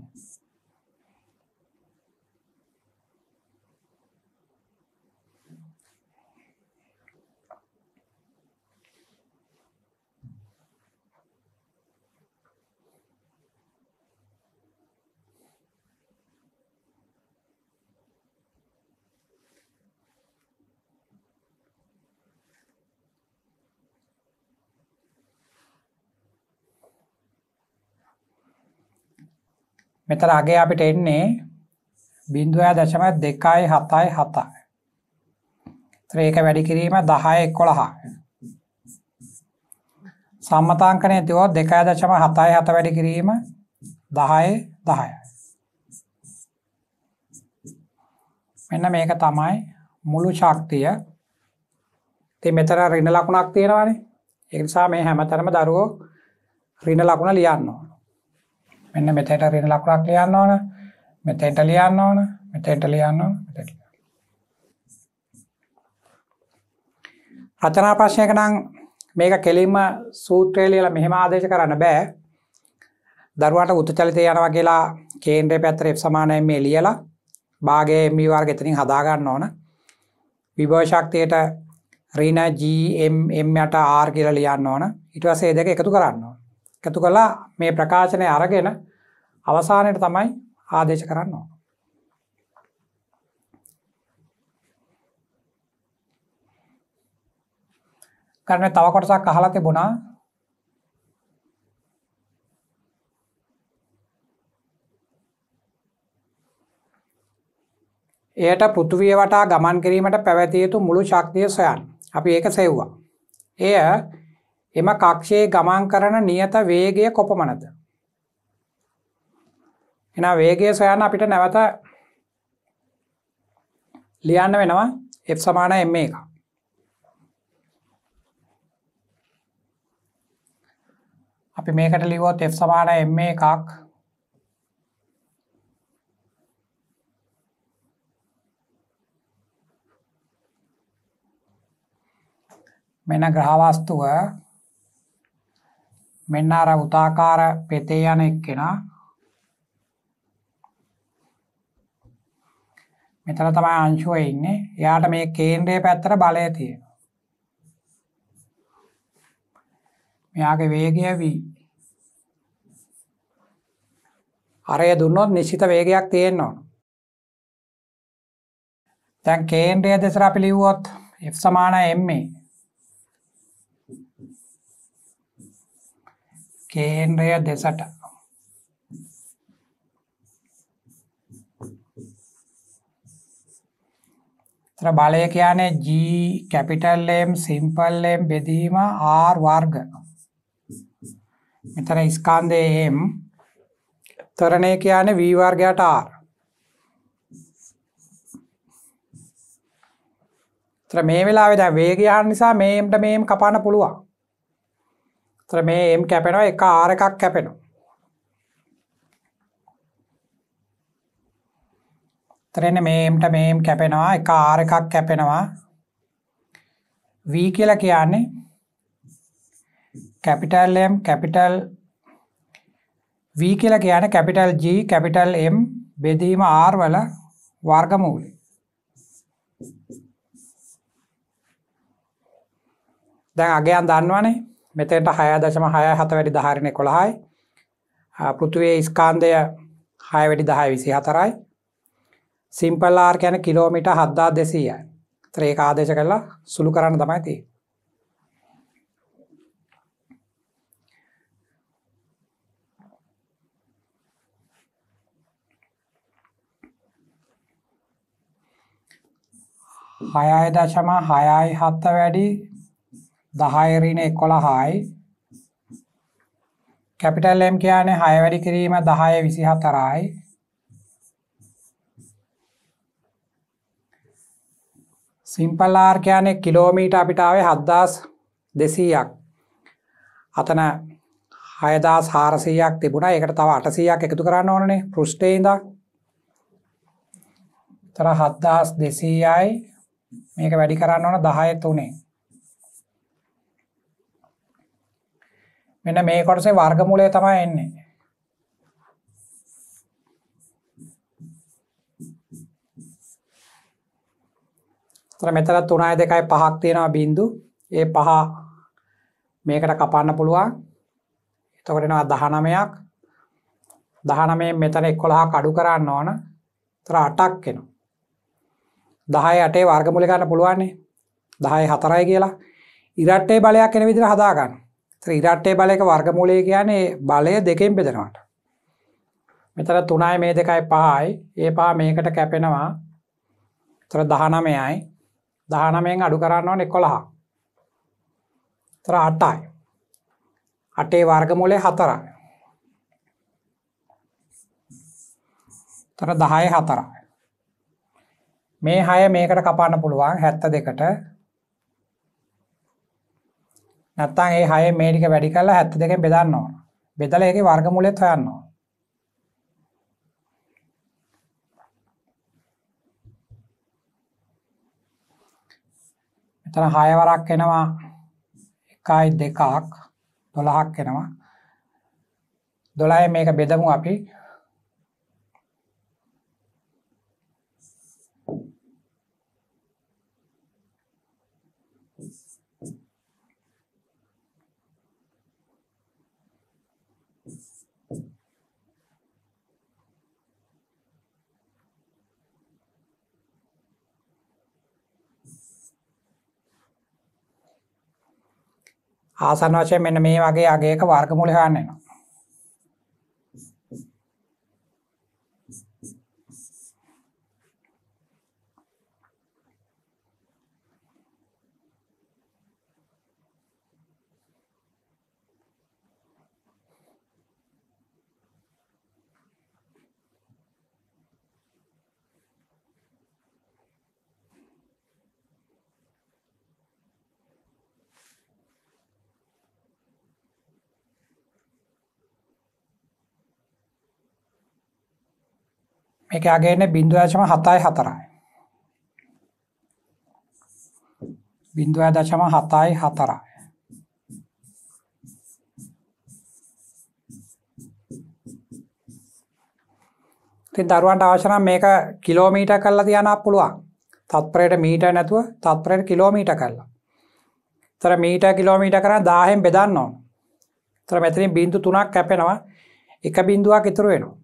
Speaker 1: මෙතන අගේ අපිට එන්නේ බින්දුවය දශමය දෙකයි හතයි හතයි. ත්‍රේක වැඩි කිරීම දහය එක්කොළහා. සම්මතාංකනය තිවෝ දෙකය දශම හතයි හත වැඩි කිරීම දහය දහය. මෙන්න මේක තමයි මුළු ශක්තිය ති මෙතර රිණ ලකුණක් තියෙනවානේ එනිසා මේ හැමතරම දරුවෝ රිණ ලකුණ ලියන්නවා. මෙන්න මෙතෙන්ට ඍණ ලකුණක් ලියන්න ඕන මෙතෙන්ට ලියන්න ඕන මෙතෙන්ට ලියන්න ඕන මෙතෙන්ට රචනා ප්‍රශ්නයක නම් මේක කෙලින්ම සූත්‍රය ලියලා මෙහෙම ආදේශ කරන්න බෑ දරුවාට උත්චලිතය යනවා කියලා කේන්ද්‍රයේ පැත්තට F සමානයි මේ ලියලා භාගයේ MV වර්ග එතනින් හදා ගන්න ඕන විභව ශක්තියට ඍණ G M M යට R කියලා ලියන්න ඕන ඊට පස්සේ ඒ දෙක එකතු කරන්න ඕන එකතු කලා මේ ප්‍රකාශනය අරගෙන අවසානයට තමයි ආදේශ කරන්න ඕන. කරන තව කොටසක් අහලා තිබුණා එයට පෘතුවිය වටා ගමන් කිරීමට පැවැතියතු මුළු ශක්තිය සොයන් අපි ඒක සෙව්වා. එය එම කක්ෂයේ ගමන් කරන නියත වේගය කොපමනද. එන වේගය සොයන්න අපිට නැවත ලියන්න වෙනවා එ සමාන එම එක. අපි මේකට ලිවොත් එ සමාන එම එකක් මෙන ග්‍රහවස්තුව මෙන්න අර උතාකාර පෙතේ යන එක්කෙනා මෙතන තමයි අංශුව ඉන්නේ. එයාට මේ කේන්ද්‍රයේ පැත්තට බලය තියෙනවා. මෙයාගේ වේගය v. අරය දුන්නොත් නිශ්චිත වේගයක් තියෙන්න ඕන. දැන් කේන්ද්‍රය දෙසට අපි ලිව්වොත් f සමාන ma කේන්ද්‍රය දෙසට තර බලය කියන්නේ G capital M simple M බෙදීම R වර්ග. මෙතන ස්කන්ධයේ M ත්වරණය කියන්නේ V වර්ගයට R. තර මේ වෙලාවේ දැන් වේගය නිසා මේම්ට මේම් කපන්න පුළුවන්. තර මේ එම් කැපෙනවා එක ආර එකක් කැපෙනවා තරෙන මේම්ට මේම් කැපෙනවා එක ආර එකක් කැපෙනවා වී කියලා කියන්නේ කැපිටල් M කැපිටල් V කියලා කියන කැපිටල් G කැපිටල් M බෙදීම R වල වර්ගමූලය. දැන් අගයන් දන්නවනේ. මෙතෙන්ට හය දශම හය හත වැඩි දහරණය කොළහයි පෘතුවේ ස්කාන්දය හය වැඩි දහය විසි හතරයි සිම්පල්ලාර් කැන කිලෝමිට හද්දා දෙසීය ත්‍රේක ආදේශ කරලා සුළු කරන්න තමයිති හයයි දශම හයයි හත්ත වැඩි 10 ඍණ 11යි කැපිටල් M කියන්නේ 6 වැඩි කිරීම 10 24යි සිම්පල් R කියන්නේ කිලෝමීටර් අපිට ආවේ 7200ක් අතන 6400ක් තිබුණා ඒකට තව 800ක් එකතු කරන්න ඕනනේ පෘෂ්ඨයේ ඉඳලා තර 7200යි මේක වැඩි කරන්න ඕන 10 3 මෙන්න මේ කොටසේ වර්ගමූලය තමයි එන්නේ. තර මෙතන 3යි 2යි 5ක් තියෙනවා බිංදු. ඒ 5 මේකට කපන්න පුළුවන්. එතකොට එනවා 19ක්. 19 මෙතන 11ක් අඩු කරන්න ඕන. එතන 8ක් එනවා. 10 8 වර්ගමූල ගන්න පුළුවන් නේ. 10 4යි කියලා. ඉරට්ටේ බලයක් එන විදිහට හදා ගන්න. ඉරට්ටේ බලයක වර්ගමූලය කියන්නේ බලය දෙකෙන් බෙදෙනවට මෙතර තුනයි මේ දෙකයි පහයි ඒ පා මේකට කැපෙනවා තර දහනමයයි දහනමයෙන් අඩු කරන්න ඕන එකොළහා තර අට්ටයි අටේ වර්ගමූලේ හතරයි තර දහය හතරයි මේ හය මේකට කපාන්න පුළුවන් හැත්ත දෙකට නැත්තං ඒ හය මේටික වැඩි කරලා හැත්ත දෙකෙන් බෙදන්න ඕන බෙදල ඒක වර්ගමුලෙත් හොයන්නවා මෙතන හයවරක් එනවා එකයි දෙකක් දොළහක් එනවා දොළය මේක බෙදමු අපි ආසන්න වශයෙන් මෙන්න මේ වගේ අගයක වර්ගමූල හොයන්න වෙනවා. මේක අගේන බිින්දුවශම හතයි හතරයි බිින්දුව දශම හතයි හතරයි ති දරුවන්ට අවශන මේක කිලෝමීට කල්ලා තියන පුළුවන් තත්පරයට මීට නැතුව තත්පරයට කිලෝමීට කරලා තර මීට කිලෝමීට කරන දාහෙන් බෙදන්න ඕන තර මෙතරින් බින්දු තුනක් කැපෙනවා එක බින්දුවක් ඉතුරුවෙනවා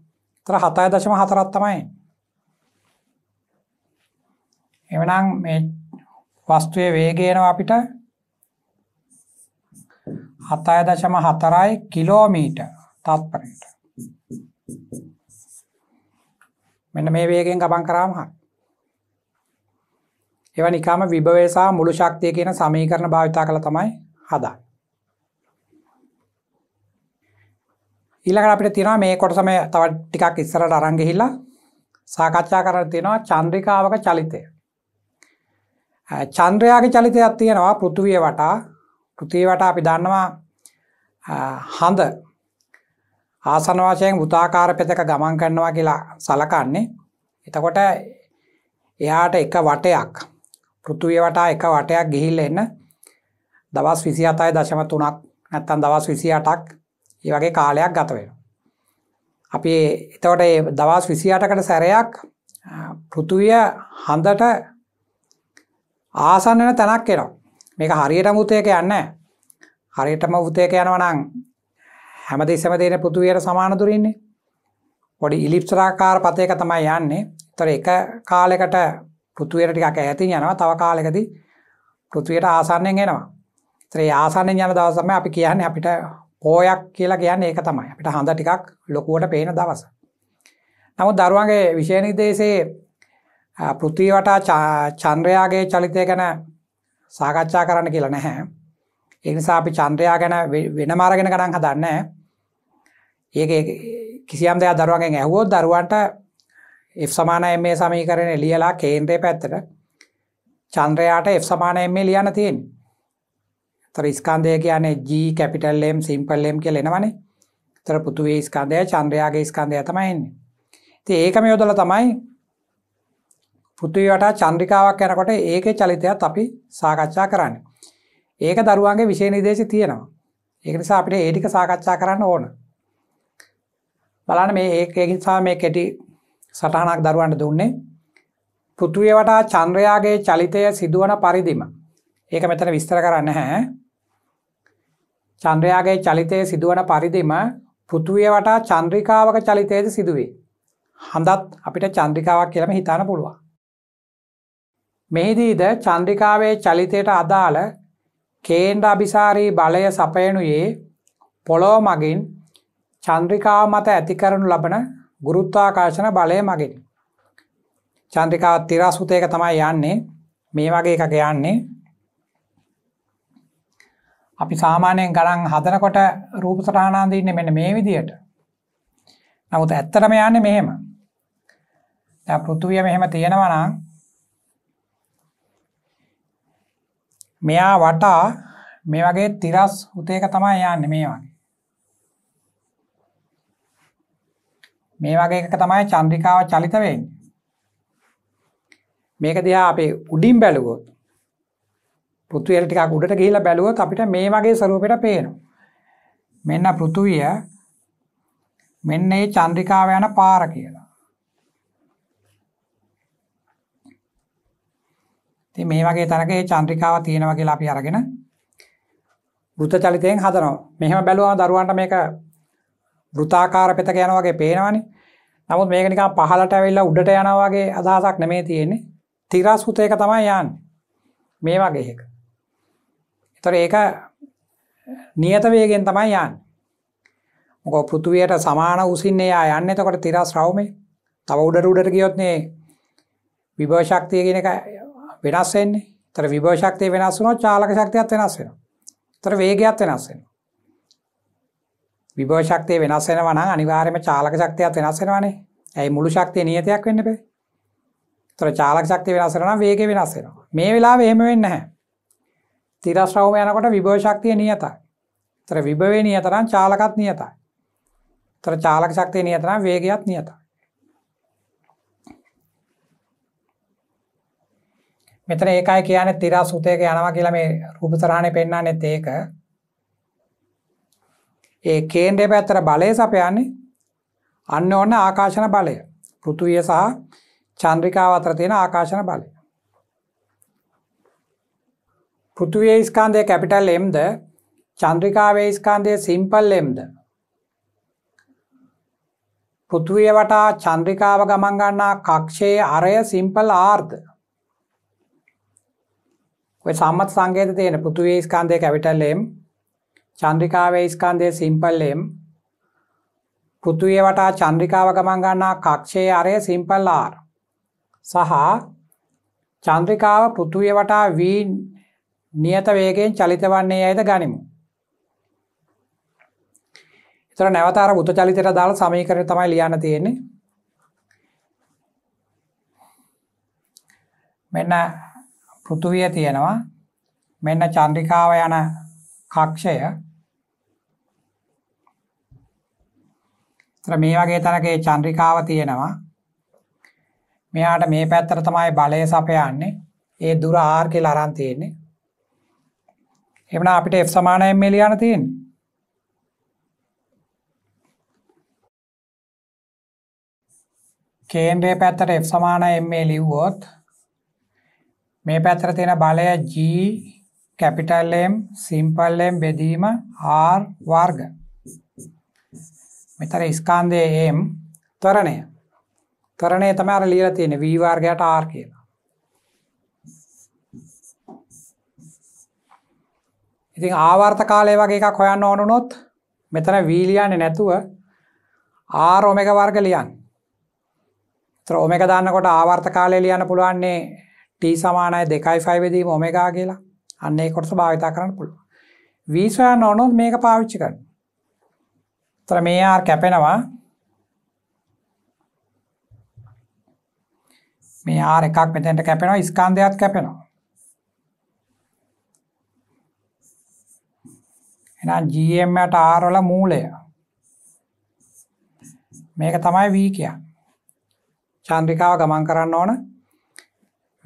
Speaker 1: තර හතයි දශම හතරත් තමයි එමනම් මේ වස්තුවේ වේගයනවා අපිට හතය දශම හතරයි කිලෝමීට තත්පරයට මෙන්න මේ වේගෙන් ගබන් කරාම හ එව නිකාම විභවේසා මුළු ශක්තිය කියන සමීකරණ භාවිතා කළ තමයි හදා ඊළඟට අපිට තියෙනවා මේ කොටසම තව ටිකක් ඉස්සරට අරන් ගිහිල්ලා සාකච්ඡා කරන්න තියෙනවා චන්ද්‍රිකාවක චලිතය. චන්ද්‍රයාගේ චලිතයක් තියෙනවා පෘථුවිය වටා පෘථිවිය වටා අපි දන්නවා හඳ ආසන වශයෙන් වෘත්තාකාර පෙතක ගමන් කරනවා කියලා සලකන්නේ. එතකොට එයාට එක වටයක් පෘථුවිය වටා එක වටයක් ගිහිල්ලා එන්න දවස් 27.3ක් නැත්නම් දවස් 28ක් ඒ වගේ කාලයක් ගත වෙන. අපි එතවට දවස් විසියාටකට සැරයක් පෘතුවිය හඳට ආසන්න වෙන තැනක් කෙනවා මේක හරියට මුතයක යන්න හරියටම උතයක යනවනං හැමද ඉස්සම දේන පෘතුවයට සමානතුරන්නේ පොඩි ඉලිප්සරාකාර පතයක තමයි යන්නේ තොර එක කාලෙකට පෘතුවයට ටිකක් ඇති යනවා තව කාලෙකදී පෘතුවයට ආසන්නයෙන් එනවා ත්‍රේ ආසන්නෙන් යන දවසම අපි කියන්නේ අපිට පෝයක් කියලා කියන්න ඒක තමයි අපිට හඳ ටිකක් ලොකුවට පේන දවස. නමුත් දරුවන්ගේ විශයනිදේශයේ පෘතිී වටා චන්ද්‍රයාගේ චලිතය ගැන සාකච්ඡා කරන්න කියලා නැහැ. එනිසා අපි චන්ද්‍රයා ගැන වෙන මාරගෙන කරන්න හදන්න ඒක කිසියම් දෙයක් දරුවන්ගෙන් ඇහුවෝ දරුවන්ට F සමානය මේ සමී කරන ලියලා කේන්ද්‍රය පැත්තට චන්ද්‍රයාට F සමානයෙන් මේ ලියන්න තියෙන් තර ස්කන්ධය කියන්නේ G capital M simple M කියලා එනවනේ. තර පෘථුවේ ස්කන්ධය චන්ද්‍රයාගේ ස්කන්ධය තමයි එන්නේ. ඉතින් ඒකම යොදලා තමයි පෘථිවි වටා චන්ද්‍රිකාවක් යනකොට ඒකේ චලිතයත් අපි සාකච්ඡා කරන්නේ. ඒක දරුවන්ගේ විෂය නිදේශේ තියෙනවා. ඒක නිසා අපිට ඒ ටික සාකච්ඡා කරන්න ඕන. බලන්න මේ ඒක නිසා මේ කෙටි සටහනක් දරුවන්ට දුන්නේ පෘථිවිය වටා චන්ද්‍රයාගේ චලිතය සිදුවන පරිදිම. ඒක මෙතන විස්තර කරන්නේ නැහැ. චන්ද්‍රයාගේ චලිතය සිදුවන පරිදිම පෘතුවිය වටා චන්ද්‍රිකාවක චලිතයද සිදුවේ. හඳත් අපිට චන්ද්‍රිකාවක් කියලම හිතාන පුළුවන්. මෙහිදීද චන්ද්‍රිකාවේ චලිතයට අදාළ කේන්ඩ අභිසාරී බලය සපයනුයේ පොලෝ මගින් චන්ද්‍රිකාව මත ඇති කරනු ලබන ගුරුත්වාකාශන බලය මගින්. චන්ද්‍රිකාව තිරස්ෘතයක තමයි යන්නේ මේ වගේ එකක යන්නේ අපි සාමානයෙන් ගරන් හදනකොට රූප සටහනාන්දන්න මෙන්න මේ විදියට නමුත් ඇත්තටම යන්න මෙහෙම පෘතුවිය මෙහෙම තියෙනවනම් මෙයා වටා මේ වගේ තිරස් උතේක තමයි යන්න මේ වගේ මේ වගේ එක තමයි චන්ද්‍රිකාව චලිතවෙන් මේක දිහා අපේ උඩින් බැලුවොත් පෘථුවියට ටිකක් උඩට ගිහිලා බැලුවොත් අපිට මේ වගේ ස්වරූපයකට පේනවා. මෙන්න පෘථුවිය මෙන්න මේ චන්ද්‍රිකාව යන පාර කියලා. ඉතින් මේ වගේ තැනක මේ චන්ද්‍රිකාව තියෙනවා කියලා අපි අරගෙන වෘත චලිතයෙන් හදනවා. මෙහෙම බැලුවම දරුවන්ට මේක වෘතාකාර පෙතක යනවා වගේ පේනවනේ. නමුත් මේක නිකන් පහලට ඇවිල්ලා උඩට යනවා වගේ අදහසක් නෙමෙයි තියෙන්නේ. තිරස්කුතයක තමයි යන්නේ. මේ වගේ එකක්. තොර ඒක නියත වේගෙන් තමයි යන් මොක පෘතුවයට සමාන උසින්නේ යා යන්න එතකොට තිරා ශ්‍රවමේ තව උඩට උඩට ගියොත්නේ විභවශක්තිය ගෙන එක වෙනස්වෙන්නේ තර විභවශක්තිය වෙනස් වුණොත් චාලක ශක්තියත් වෙනස් වෙනවා තර වේගයත් වෙනස් වෙනවා විභවශක්තිය වෙනස් වෙනවා නම් අනිවාර්යයෙන්ම චාලක ශක්තියත් වෙනස් වෙනවානේ ඇයි මුළු ශක්තිය නියතයක් වෙන්න බෑ තර චාලක ශක්තිය වෙනස් වෙනවා නම් වේගය වෙනස් වෙනවා මේ වෙලාවේ එහෙම වෙන්නේ නැහැ තිරස්රවම යනකොට විභව ශක්තිය නියතයි. ඒතර විභවේ නියතරම් චාලකත් නියතයි. ඒතර චාලක ශක්තිය නියතරම් වේගයත් නියතයි. මෙතන ඒකයි කියන්නේ තිරස් උතේක යනවා කියලා මේ රූපතරහණේ පෙන්වන්නේත් ඒක. ඒ කේන්ද්‍රය පැත්තට බලය සපයන්නේ අන්න ඕන ආකාශන බලය. පෘථුවිය සහ චන්ද්‍රිකාව අතර තියෙන ආකාශන බලය. පෘතුවේ ස්කන්දය කැපිටල් එම්ද චන්ද්‍රිකාවේ ස්කන්දය සිම්පල් එම්ද පෘතුවිය වටා චන්ද්‍රිකාව ගමන්ගන්නා කක්ෂයේ අරය සිම්පල් ආර්ධ සම්මත් සංගේත තියෙන පුතුවේ ස්කන්දය කැවිටල් එම් චන්ද්‍රිකාවේ ස්කන්දය සිම්පල් එම් පෘතුවිය වටා චන්ද්‍රිකාව ගමන්ගන්නා කක්ෂයේ අරය සිම්පල් ආර් සහ චන්ද්‍රිකාව පෘතුවිය වටා වීන් නියත වේගයෙන් චලිත වන්නේ යයිද ගනිමු. එතකොට නැවත අර බුද්ධ චලිතයට දාලා සමීකරණය තමයි ලියන්න තියෙන්නේ. මෙන්න පෘථුවිය තියෙනවා. මෙන්න චන්ද්‍රිකාව යන කක්ෂය. එතන මේ වගේ තැනකේ චන්ද්‍රිකාව තියෙනවා. මෙයාට මේ පැත්තට තමයි බලය සපයන්නේ. ඒ දුර R කියලා අරන් තියෙන්නේ. එමන අපිට F සමානයෙන් මේ ලියන්න තියෙන්නේ. කේන්ද්‍රය පැත්තට F සමානයි මේ ලිව්වොත් මේ පැත්තට තියෙන බලය G capital M simple M බෙදීම R වර්ග. මෙතන ස්කන්ධයේ M ත්වරණය. ත්වරණය තමයි අර ලියලා තියෙන්නේ V වර්ගයට R කියලා. ඉතින් ආවර්ත කාලය වගේ එකක් හොයන්න ඕනුනොත් මෙතන වීලියන්නේ නැතුව ආරෝමක වර්ග ලියන් තර ඔමක දන්නකොට ආවර්ත කාලය ලියන්න පුළුවන්නේ ටී සමානය දෙකයි ෆයිවෙදීම ඔමකා කියලා අන්නේ කොටස භාවිතා කරන්න පුළුව වීසොයන් ඕනොත් මේක පාවිච්චි කරන්න තර මේ ආර් කැපෙනවා මේ ආර එකක් මෙතැන්ට කැපෙනවා ස්කන්ධයක් කැපෙනවා එහෙනම් GM එකට R වල මූලය මේක තමයි V කියන්නේ. චන්ද්‍රිකාව ගමන් කරන්න ඕන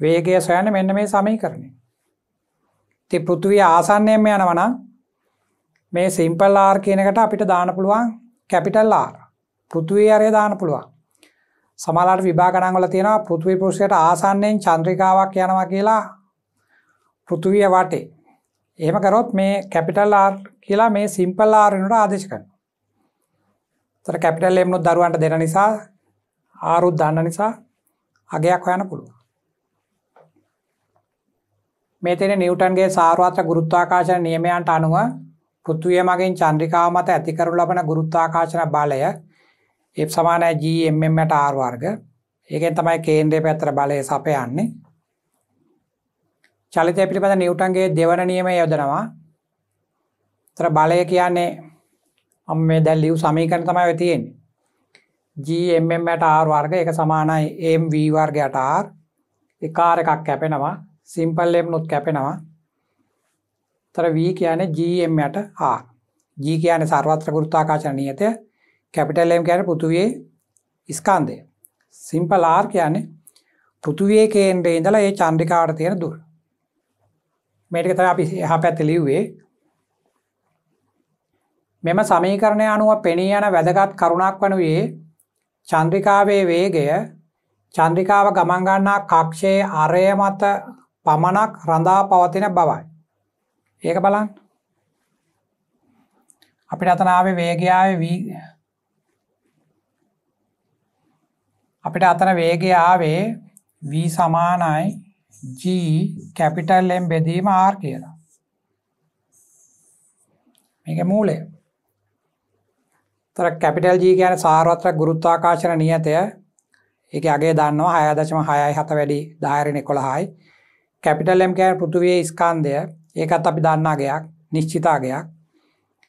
Speaker 1: වේගය සොයන්න මෙන්න මේ සමීකරණය. ඉතින් පෘථිවිය ආසන්නයෙන්ම යනවා නම් මේ සිම්පල් R කියන එකට අපිට දාන්න පුළුවන් කැපිටල් R. පෘථිවිය array දාන්න පුළුවන්. සමහරවිට විභාග ගණන් වල තියෙනවා පෘථිවි පුරුෂයට ආසන්නයෙන් චන්ද්‍රිකාවක් යනවා කියලා පෘථිවිය වටේ එහෙම කරොත් මේ කැපිටල් R කියලා මේ සිම්පල් R වෙනට ආදේශ කරනවා. ඒතර කැපිටල් M උත් දරුවන්ට දෙන නිසා R උත් දාන්න නිසා අගයක් හොයන්න පුළුවන්. මේ තේනේ නිව්ටන්ගේ සාරවත්‍ර ගුරුත්වාකර්ෂණ නියමයන්ට අනුව පෘථිවිය මගින් චන්ද්‍රිකාව මත ඇති කරනු ලබන ගුරුත්වාකර්ෂණ බලය F g mm ට R වර්ග. ඒකෙන් තමයි කේන්ද්‍රය පැත්තට බලය සපයන්නේ. චලිතය පිළිබඳ නිව්ටන්ගේ දෙවන නියමය යොදනවා. තර බලය කියන්නේ මම මේ දැන් ලියු සමීකරණ තමයි ඔය තියෙන්නේ. G mm යට R වර්ග එක සමානයි m v වර්ගයට R. එක R එකක් කැපෙනවා. Simple m නුත් කැපෙනවා. තර v කියන්නේ G mm යට R. G කියන්නේ සර්වත්‍ර ගුරුත්වාකර්ෂණ නියතය. කැපිටල් M කියන්නේ පෘථුවියේ ස්කන්ධය. සිම්පල් R කියන්නේ පෘථුවියේ කේන්ද්‍රයේ ඉඳලා ඒ චන්ද්‍රිකාවට තියෙන දුර. මේටික තර අපි එහ පැත්ත ලිව්වේ මෙම සමීකරණය අනුව පෙනී යන වැදගත් කරුණක් වනුයේ චන්ද්‍රිකාවේ වේගය චන්ද්‍රිකාව ගමන්ගන්නා කක්ෂයේ අරය මත පමණක් රඳා පවතින බවයි. ඒක බලන් අපිට අතනාවේ වේගයාව වී අපිට අතන වේගයාවේ වී සමානයි G කැපිටල් M බෙදීම R කියලා. මේකේ මූලය. තර කැපිටල් G කියන්නේ සාරවත්‍ර ගුරුත්වාකර්ෂණ නියතය. ඒකේ අගය දන්නවා 6.67 වැඩි 10 11යි. කැපිටල් M කියන්නේ පෘථුවියේ ස්කන්ධය. ඒකත් අපි දන්න අගයක්, නිශ්චිත අගයක්.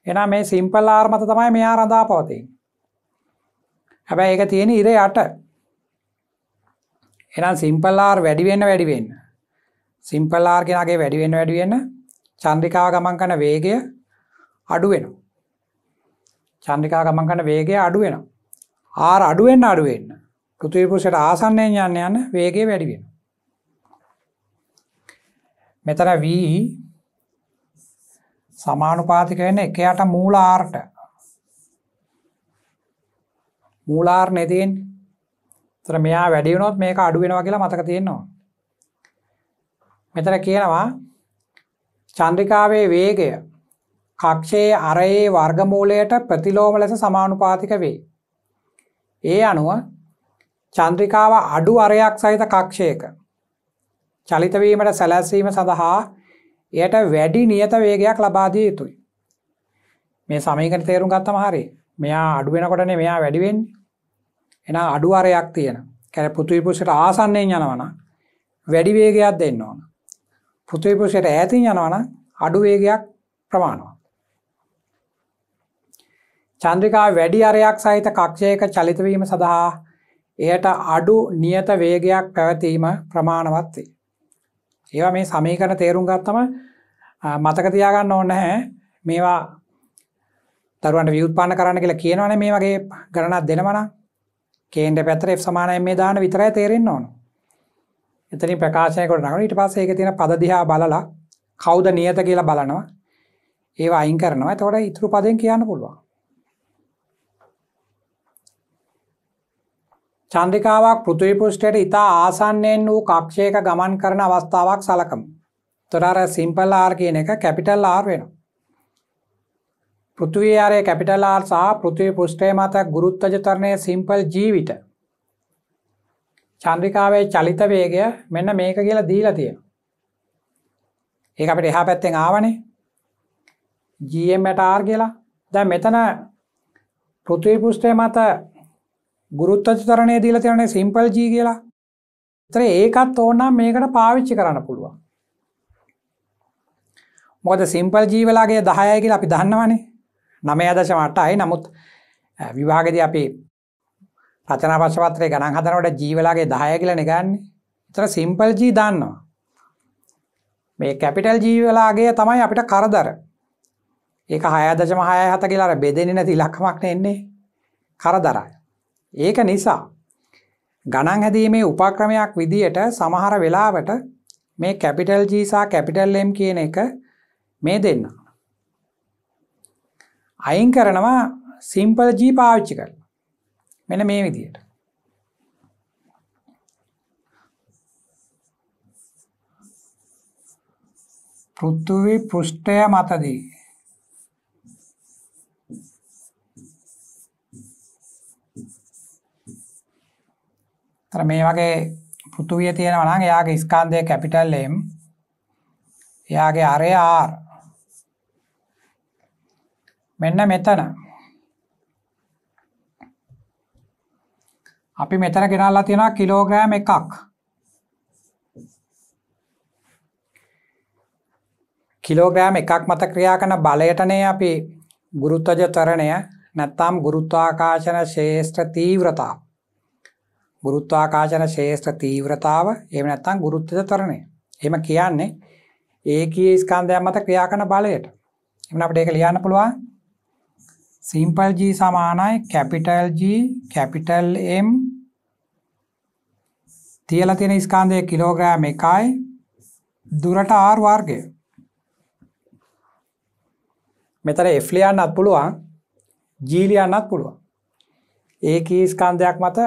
Speaker 1: එහෙනම් මේ සිම්පල් R මත තමයි මෙයා රඳාපවතින්නේ. හැබැයි ඒක තියෙන ඉර යට. එහෙනම් සිම්පල් R වැඩි වෙන්න වැඩි වෙන්න සිම්පල් ආර් කෙනාගේ වැඩි වෙන වැඩි වෙන චන්ද්‍රිකාව ගමන් කරන වේගය අඩු වෙනවා. චන්ද්‍රිකාව ගමන් කරන වේගය අඩු වෙනවා. ආර් අඩු වෙන්න අඩු වෙන්න පෘථිවි පුරුෂයට ආසන්නයෙන් යන යන වේගය වැඩි වෙනවා. මෙතන v සමානුපාතික වෙන එකයට මූල r ට මූල r නේ තියෙන්නේ. ඒතර මෙයා වැඩි වුණොත් මේක අඩු වෙනවා කියලා මතක තියෙනවා. මෙතන කියනවා චන්ද්‍රිකාවේ වේගය කක්ෂයේ අරයේ වර්ගමූලයට ප්‍රතිලෝම ලෙස සමානුපාතික වේ. ඒ අනුව චන්ද්‍රිකාව අඩු අරයක් සහිත කක්ෂයක චලිතවීමට සැලැස්වීම සඳහා එයට වැඩි නියත වේගයක් ලබාදිය යුතුයි. මේ සමීකන තේරුම් ගත්තම හරි මෙයා අඩුවෙනකොටනේ මෙයා වැඩිවෙන් එන අඩු අරයක් තියෙන කැර පුතුවිපුසිට ආසන්නයෙන් යනවන වැඩි වේගයක් දෙන්න ඕන පෘථිවි පුරුෂයට ඈතින් යනවා නම් අඩු වේගයක් ප්‍රමාණවත්. චන්ද්‍රිකාව වැඩි අරයක් සහිත කක්ෂයක චලිත වීම සඳහා එයට අඩු නියත වේගයක් පැවතීම ප්‍රමාණවත් වේ. ඒවා මේ සමීකරණ තේරුම් ගත්තම මතක තියාගන්න ඕන නැහැ මේවා දරුවන්ට ව්‍යුත්පන්න කරන්න කියලා කියනවනේ මේ වගේ ගණනක් දෙනවා නම් කේන්ද්‍ර පැත්තට F සමානයි මේ දාන විතරයි තේරෙන්න ඕනේ. එතනින් ප්‍රකාශනය කොට නගන ඊට පස්සේ ඒකේ තියෙන පද දිහා බලලා කවුද නියත කියලා බලනවා. ඒව අයින් කරනවා. එතකොට ඊතුරු පදෙන් කියන්න පුළුවන්. චන්ද්‍රිකාවක් පෘථිවි පෘෂ්ඨයට ඉතා ආසන්නයෙන් වූ කක්ෂයක ගමන් කරන අවස්ථාවක් සලකමු. එතකොට අර සිම්පල් R කියන එක කැපිටල් R වෙනවා. පෘථිවියේ ආරයේ කැපිටල් R සහ පෘථිවි පෘෂ්ඨය මත ගුරුත්වජ තරණය සිම්පල් ජීවිත චන්ද්‍රිකාවේ චලිත වේගය මෙන්න මේක කියලා දීලා තියෙනවා. ඒක අපිට එහා පැත්තෙන් ආවනේ. GMR කියලා. දැන් මෙතන පෘථිවි පෘෂ්ඨය මත ගුරුත්වාකර්ෂණය දීලා තියෙනනේ සිම්පල් G කියලා. ඒතර ඒකත් ඕනනම් මේකට පාවිච්චි කරන්න පුළුවන්. මොකද සිම්පල් G වලගේ 10යි කියලා අපි දන්නවනේ. 9.8යි. නමුත් විභාගෙදී අපි රචනාපක්ෂ පත්‍රය ගණන් හදනකොට G වෙලාගේ 10 කියලා නෙගන්නේ. ඒතර සිම්පල් G දාන්නවා. මේ කැපිටල් G වෙලාගේ තමයි අපිට කරදර. ඒක 6.67 කියලා අර බෙදෙන්නේ නැති ඉලක්කමක් නෙන්නේ. කරදරයි. ඒක නිසා ගණන් හැදීමේ උපක්‍රමයක් විදියට සමහර වෙලාවට මේ කැපිටල් G සහ කැපිටල් M කියන එක මේ දෙන්න. අයින් කරනවා සිම්පල් G පාවිච්චි කරලා මෙන මේ විදියට පෘථුවි පෘෂ්ඨය මතදී තර මේ වගේ පෘථුවිය තියෙනවා නම් එයාගේ ස්කන්ධය කැපිටල් M එයාගේ අරය R මෙන්න මෙතන අපි මෙතන ගෙනල්ලා තියෙනවා කිලෝග්‍රෑම් එකක් කිලෝග්‍රෑම් එකක් මත ක්‍රියා කරන බලයටනේ අපි ගුරුත්වජ තරණය නැත්නම් ගුරුත්වාකර්ෂණ ශේෂ්ත්‍ර තීව්‍රතාව ගුරුත්වාකර්ෂණ ශේෂ්ත්‍ර තීව්‍රතාව එහෙම නැත්නම් ගුරුත්වජ තරණය එහෙම කියන්නේ ඒකීය ස්කන්ධයන් මත ක්‍රියා කරන බලයට එහෙනම් අපිට ඒක ලියන්න පුළුවන් සිම්පල් G සමානයි කැපිටල් G කැපිටල් M තියලා තියෙන ස්කන්ධය කිලෝග්‍රෑම් 1යි දුරට R වර්ගය. මෙතන F ලියන්නත් පුළුවන් G ලියන්නත් පුළුවන්. ඒකී ස්කන්ධයක් මත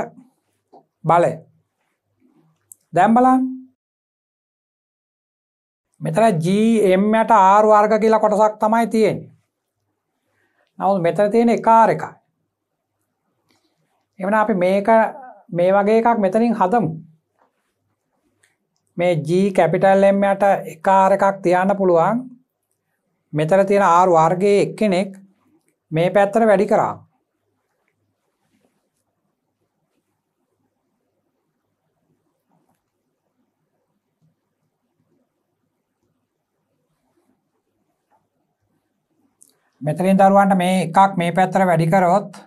Speaker 1: බලය. දැන් බලන්න. මෙතන GM යට R වර්ග කියලා කොටසක් තමයි තියෙන්නේ. නමුත් මෙතන තියෙන එක R එකයි. එවන අපි මේක මේ වගේ එකක් මෙතනින් හදමු. මේ G කැපිටල් M යට එකාර එකක් තියන්න පුළුවන් මෙතර තියෙන ආර් වර්ගයේ එක්කෙනෙක් මේ පැත්තර වැඩි කරා මෙතරින් දරුවන්ට මේ එකක් මේ පැත්තර වැඩිකරොත්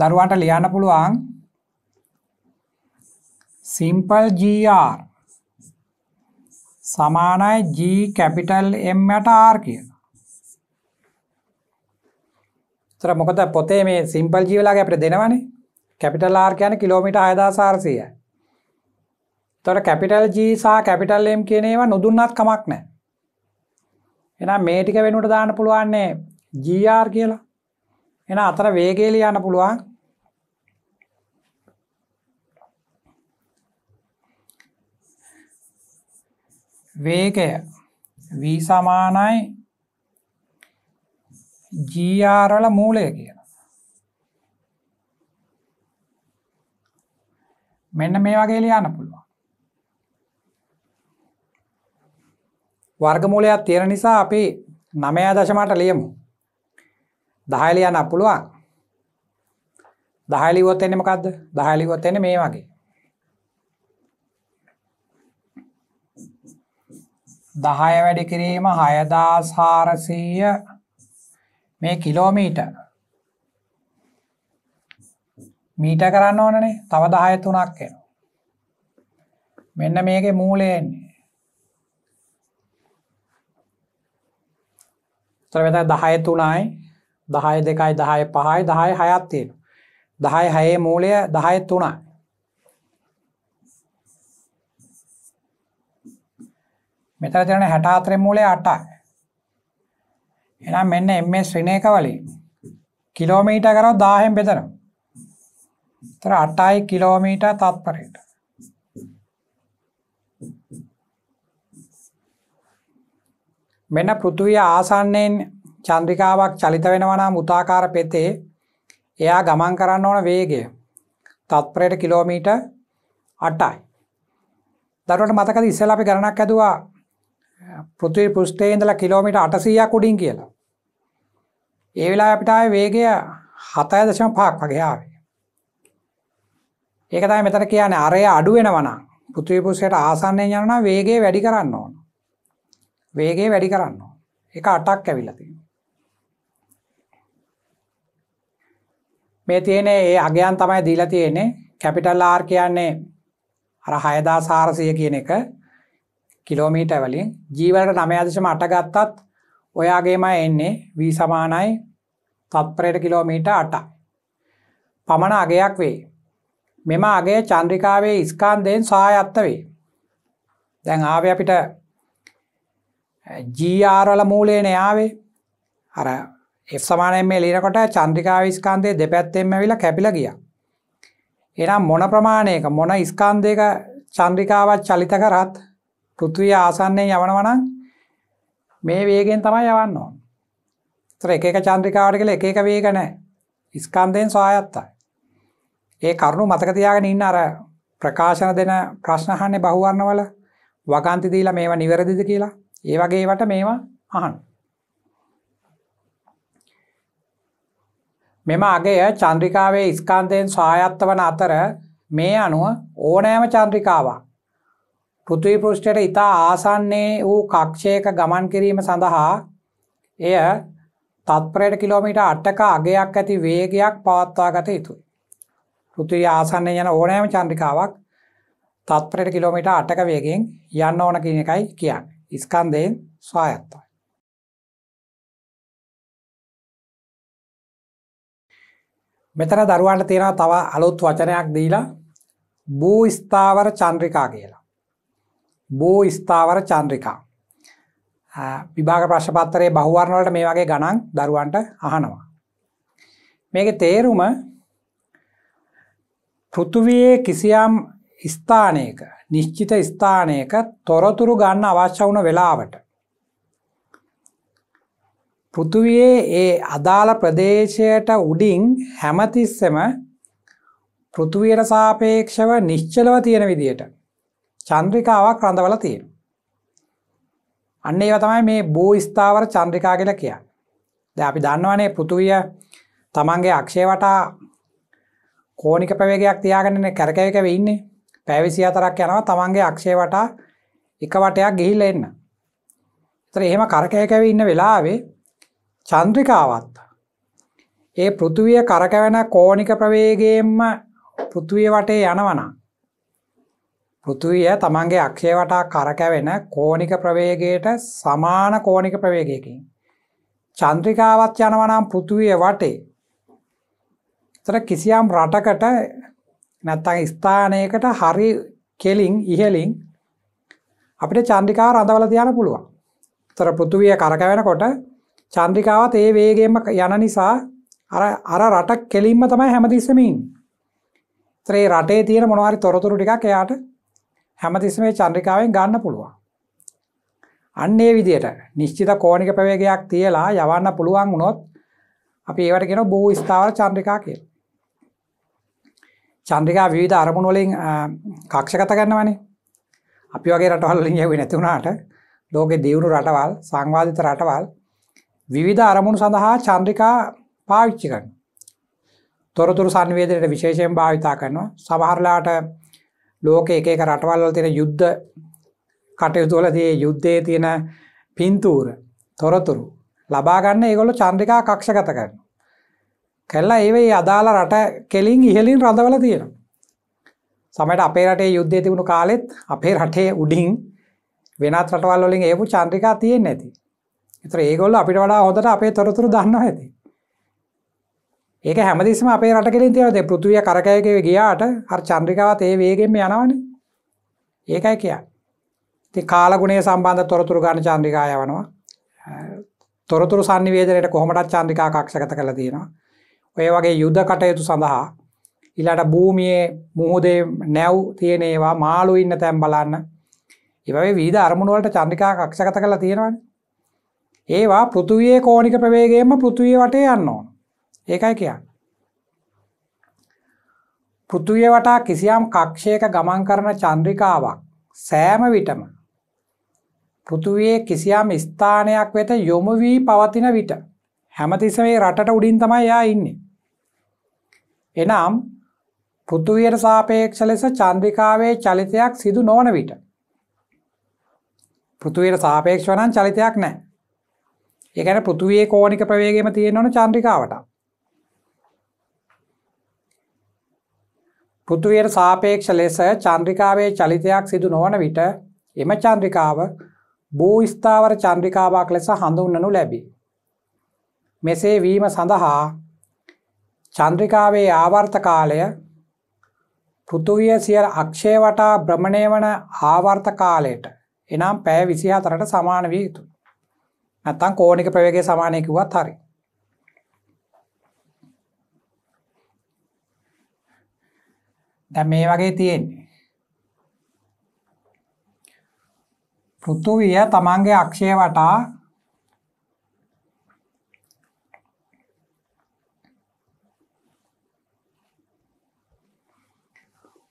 Speaker 1: දරුවාට ලියන්න පුළුවන් සිම්පල් GR සමානයි G කැපිටල් M යට R කියලා. තර මොකද පොතේ මේ සිම්පල් G වලගේ අපිට දෙනවනේ. කැපිටල් R කියන්නේ කිලෝමීටර් 6400යි. තොර කැපිටල් G සහ කැපිටල් M කියන ඒවා නොදුන්නත් කමක් නැහැ. එහෙනම් මේ ටික වෙනුවට දාන්න පුළුවන් GR කියලා. එහෙනම් අතර වේගය ලියන්න පුළුවන් වේගය v සමානයි gr වල මූලය කියලා. මෙන්න මේ වගේ ලියන්න පුළුවන්. වර්ගමූලයක් තියෙන නිසා අපි 9.8ට ලියමු. 10 ලියන්න පුළුවන්. 10 ලියුවොත් එන්නේ මොකද්ද? 10 ලියුවොත් එන්නේ මේ වගේ. දහය වැඩි කිරීම හයදාසාරසීය මේ කිලෝමීට මීට කරන්න ඕනනේ තව දහය තුනක් එන මෙන්න මේක මූලයෙන්නේ තරවෙත දහය තුනයි දහය දෙකයි දහය පහයි දහය හයත්තියෙන දහයි හයේ මූලය දහය තුනයි මෙතන තියෙන 64 මූලය 8යි. එහෙනම් මෙන්න MS ශ්‍රේණියක වලින් කිලෝමීටර් කරව 1000ෙන් බෙදනවා. ඒතර 8යි කිලෝමීටර් තත්පරයට. මෙන්න පෘථුවිය ආසන්නයෙන් චන්ද්‍රිකාවක් චලිත වෙනවා නම් උදාකාර පෙතේ එයා ගමන් කරන්න ඕන වේගය තත්පරයට කිලෝමීටර් 8යි. දරුවට මතකද ඉස්සෙල්ලා අපි ගණනක් ඇදුවා පෘතිවි පුෂ්ටේ ඉඳලා කිලෝමිට අටසීයක් උඩින් කියලා. ඒ වෙලා අපිටාව වේගය හතය දශම පාක් වගේ ආවේ. ඒකතයි මෙතර කියන අරය අඩුවෙනවන පෘතිවිපුෂයට ආසන්නය යනන වේගේ වැඩි කරන්න ඕන. වේගේ වැඩි කරන්න එක අටක් ඇවිලති. මේ තියෙන ඒ අගයන් තමයි දීලා තියෙන්නේ කැපිටල් ආර් කියන්නේ අර හයදා සාරසය කියන එක කිලෝමීට වලින් ජීවලට නමයාදශම අටගත්තත් ඔයාගේම එන්නේ වී සමානයි තත්පරයට කිලෝමීට අටයි. පමණ අගයක් වේ. මෙම අගේ චන්ද්‍රිකාවේ ඉස්කාන්දයෙන් සායත්ත වේ. දැන් ආව අපිට ජීආරල මූලේන යාවේ අර එ සමානයෙන් මේ ලීනකොට චන්ද්‍රිකා විස්කාන්දය දෙපැත්තෙන්ම විල කැපිල ගිය. එනම් මොන ප්‍රමාණයක මොන ඉස්කාන්දයක චන්ද්‍රිකාවත් චලිත කරත් පෘතුවිය ආසන්නයෙන් යවනවනම් මේ වේගෙන් තමයි යවන්න ඕන තර එක චන්ද්‍රිකාවට කළ එක එක වේග නෑ ස්කන්දයෙන් සොයායත්තයි ඒ කරුණු මතකතියාගෙන ඉන්න අර ප්‍රකාශන දෙන ප්‍රශ්නහන්නේ බහුවරණවල වගන්ති දීලා මේවා නිවැරදිද කියලා ඒ වගේවට මේවා අහන් මෙම අගය චන්ද්‍රිකාවේ ස්කන්දයෙන් සොයායත්ත වන අතර මේ අනුව ඕනෑම චන්ද්‍රිකාවක් පෘථිවි පෘෂ්ඨයට ඉතා ආසන්නේ වූ කක්ෂයක ගමන් කිරීම සඳහා එය තත්පරයට කිලෝමීට අට්ටක අගයක් ඇති වේගයක් පවත්වා ගත යුතුයි. පෘතිවි ආසන්න යන ඕනෑම චන්ද්‍රිකාවක් තත්පරයට කිලෝමීට අටක වේගෙන් යන්න ඕන කියන එකයි කියන්න. ඉස්කන්දයෙන් ස්වායත්තයි. මෙතන දරුවන්ට තියෙනවා තව අලුත් වචනයක් දීලා භූ ස්ථාවර චන්ද්‍රිකා කියලා. බෝ ස්ථාවර චන්ද්‍රිකා. විභාග ප්‍රශ්පත්තරයේ බහුවරණවලට මේ වගේ ගණන් දරුවන්ට අහනවා. මේක තේරුම පෘතුවයේ කිසියම් ස්ථානයක නිශ්චිත ස්ථානයක තොරතුරු ගන්න අවශ්‍ය වුණ වෙලාවට. පෘතුවයේ ඒ අදාළ ප්‍රදේශයට උඩින් හැමතිස්සම පෘතුවයට සාපේක්ෂව නිශ්චලව තියෙන විදියට චන්ද්‍රිකාවක් රඳවල තියෙන. අන්න ඒව තමයි මේ බෝ ස්ථාවර චන්ද්‍රිකා කියල කිය. ද අපි දන්නවනේ පෘතුවිය තමන්ගේ අක්ෂය වටා කෝනික පැවේගයක් තියාගෙන කැරකයකව ඉන්නේ පැවිසි අතරක් යනවා තමන්ගේ අක්ෂය වටා එක වටයක් ගිහිල්ල එන්න. තර එහෙම කරකයකැව ඉන්න වෙලාවේ චන්ද්‍රිකාවත්. ඒ පෘතුවිය කරකැවෙන කෝනික ප්‍රවේගයෙන්ම පෘතුවිය වටේ යනවනා පෘතුවිය තමන්ගේ අක්ෂය වටා කරකැවෙන කෝනික ප්‍රවේගයට සමාන කෝනික ප්‍රවේගයකින්. චන්ත්‍රිකාවත් යනවනම් පෘතුවිය වටේ. තර කිසියම් රටකට නැත්තං ස්ථානයකට හරි කෙලින් ඉහලින් අපිට චන්ද්‍රිකාව රඳවල තියන පුළුවන්. තර පෘතුවිය කරකැවෙනකොට චන්ද්‍රිකාවත් ඒ වේගේම යන නිසා අර රටක් කෙලින්ම තමයි හැමතිස්සමින්. ත්‍රේ රටේ තියෙන මොනවාරි තොරතුරු ටිකක් එයාට හැමතිස්ස මේ චන්ද්‍රිකාවෙන් ගන්න පුළුවන්. අන්නේ විදියට නිශ්චිත කෝනික පැවේගයක් තියලා යවන්න පුළුවන් වුණොත් අපි ඒවට කෙන බූ ස්ථාවර චන්ද්‍රිකා කියල්. චන්ද්‍රිකා විවිධ අරමුණුවලින් කක්ෂගත ගන්නවනේ අපි වගේ රටවල්ලින් යව නැතිවුණාට ලෝකෙ දියුණු රටවල් සංවාධිත රටවල් විවිධ අරමුණු සඳහා චන්ද්‍රිකා පාවිච්චිකන් තොරතුරු සංවේදයට විශේෂයෙන් භාවිතා කරනවා සමහරලාට ලෝක එක එක රටවල්වල තියෙන යුද්ධ කටයුතුවලදී යුද්ධයේ තියෙන පින්තූර තොරතුරු ලබාගන්න ඒගොල්ලු චන්ද්‍රිකා කක්ෂගත කරන. කැල්ලා ඒවයි අදාළ රට කෙලින් ඉහලින් රඳවල තියෙන. සමට අපේ රටේ යුද්ධය තිබුණු කාලෙත් අපේ රටේ උඩින් වෙනත් රටවල්ලින් ඒපු චන්ද්‍රිකා තියෙන් නැති. එතර ඒගොල්ල අපිට වඩා හොඳට අපේ තොරතුරු දන්න ඇති. ඒක හැමදිස්ම අපේ රට කෙලින් තියෙනද පෘථිවිය කරකැයකේ ගියාට අර චන්ද්‍රිකාවත් ඒ වේගෙම යනවනේ ඒකයි කියන්නේ ඉතින් කාලගුණයේ සම්බන්ධ තොරතුරු ගන්න චන්ද්‍රිකා යවනවා තොරතුරු sannivedanayට කොහොමදත් චන්ද්‍රිකා කක්ෂගත කරලා තියෙනවා ඔය වගේ යුද්ධ කටයුතු සඳහා ඊළඟට භූමියේ මුහුදේ නැව් තියෙන ඒවා මාළු ඉන්න තැන් බලන්න ඒවගේ විවිධ අරමුණු වලට චන්ද්‍රිකා කක්ෂගත කරලා තියෙනවානේ ඒවා පෘථුවියේ කෝණික ප්‍රවේගයෙන්ම පෘථුවිය වටේ යන්න ඕන ඒකයි කියන්න. පෘතුවිය වටා කිසියම් කක්ෂයක ගමන් කරන චන්ද්‍රිකාවක් සෑම විටම පෘතුවයේ කිසියම් ස්ථානයක් වෙත යොමු වී පවතින විට හැමතිස මේ රටට උඩින් තමයි යා ඉන්නේ. එනම් පෘතුවයට සාපේක්ෂ ලෙස චන්ද්‍රිකාවේ චලිතයක් සිදු නොවන විට. පෘතුවයට සාපේක්ෂ වනන් චලිතයක් නෑ. ඒකැන පෘතුවයේ කෝනික ප්‍රවේගම තියෙන්වන චන්ද්‍රිකාවට පෘතුවයට සාපේක්ෂ ලෙස චන්ද්‍රිකාවේ චලිතයක් සිදු නොවන විට එම චන්ද්‍රිකාව බූ ස්ථාවර චන්ද්‍රිකාවක් ලෙස හඳුන්නනු ලැබි. මෙසේ වීම සඳහා චන්ද්‍රිකාවේ ආවර්ත කාලය පෘතුවිය සියර අක්ෂය වටා භ්‍රමණය වන ආවර්ත කාලයට එනම් පැය විසිහතරට සමාන වී යුතු. නැත්තං කෝනික ප්‍රවේගේ සමානයකිවත් හරි. දැ මේ වගේ තියෙන්නේ පෘතුවිය තමන්ගේ අක්ෂය වටා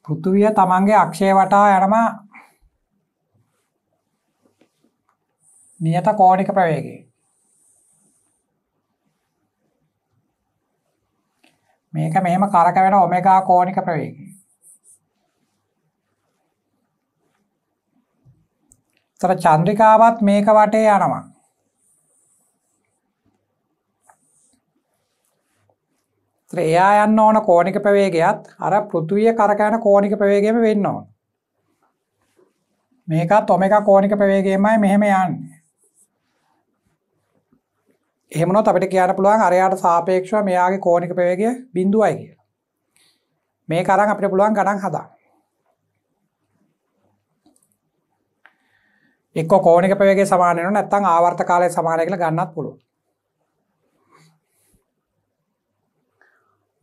Speaker 1: පෘතුවිය තමන්ගේ අක්ෂය වටා යනම නියත කෝණික ප්‍රවේගේ මේක මෙහෙම කරකවෙන ඔමෙගා කෝණික ප්‍රවේගය තර චන්ද්‍රිකාවත් මේක වටේ යනවා ත්‍රයා යන්න ඕන කෝනික ප්‍රවේගයත් අර පෘතුවිය කරකයන කෝනික ප්‍රවේගම වෙන්න ඕන මේකත් ඔොම එක කෝනික ප්‍රවේගේමයි මෙහෙම යන්න එහෙමනොත් අපිට කියන්න පුළුවන් අරයාට සාපේක්ෂව මෙයාගේ කෝනික ප්‍රවේගය බිඳුවයි කියලා මේ කරන් අපිට පුළුවන් ගඩන් හදා එක්ක කෝනික පැවගේ සමානයන නැත්තං ආවර්ත කාලය සමානය කළ ගන්නත් පුළුව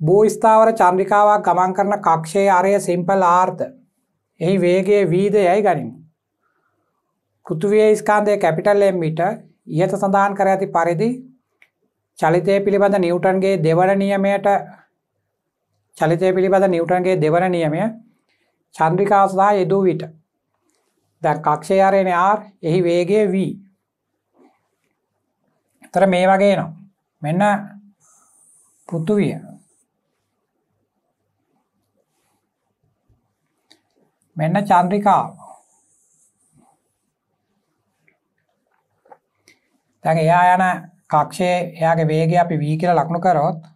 Speaker 1: භූස්ථාවර චන්ද්‍රිකාවක් ගමන් කරන කක්ෂයේ අරය සිම්පල් ආර්ථ එහි වේගේ වීද යැයි ගනිමු. කෘතුවිය ස්කාන්දය කැපිටල් එම්මිට ඉහත සඳහන් කර ඇති පරිදි චලිතය පිළිබඳ නිවටන්ගේ දෙවන නියමයට චලිතය පිළිබඳ නිවටන්ගේ දෙවන නියමය චන්ද්‍රිකාසදා යෙදූ විට දැන් කක්ෂය අරෙන R එහි වේගය V. එතර මේ වගේ එනවා. මෙන්න පෘථුවිය. මෙන්න චන්ද්‍රිකාව. දැන් එයා යන කක්ෂයේ එයාගේ වේගය අපි V කියලා ලකුණු කරොත්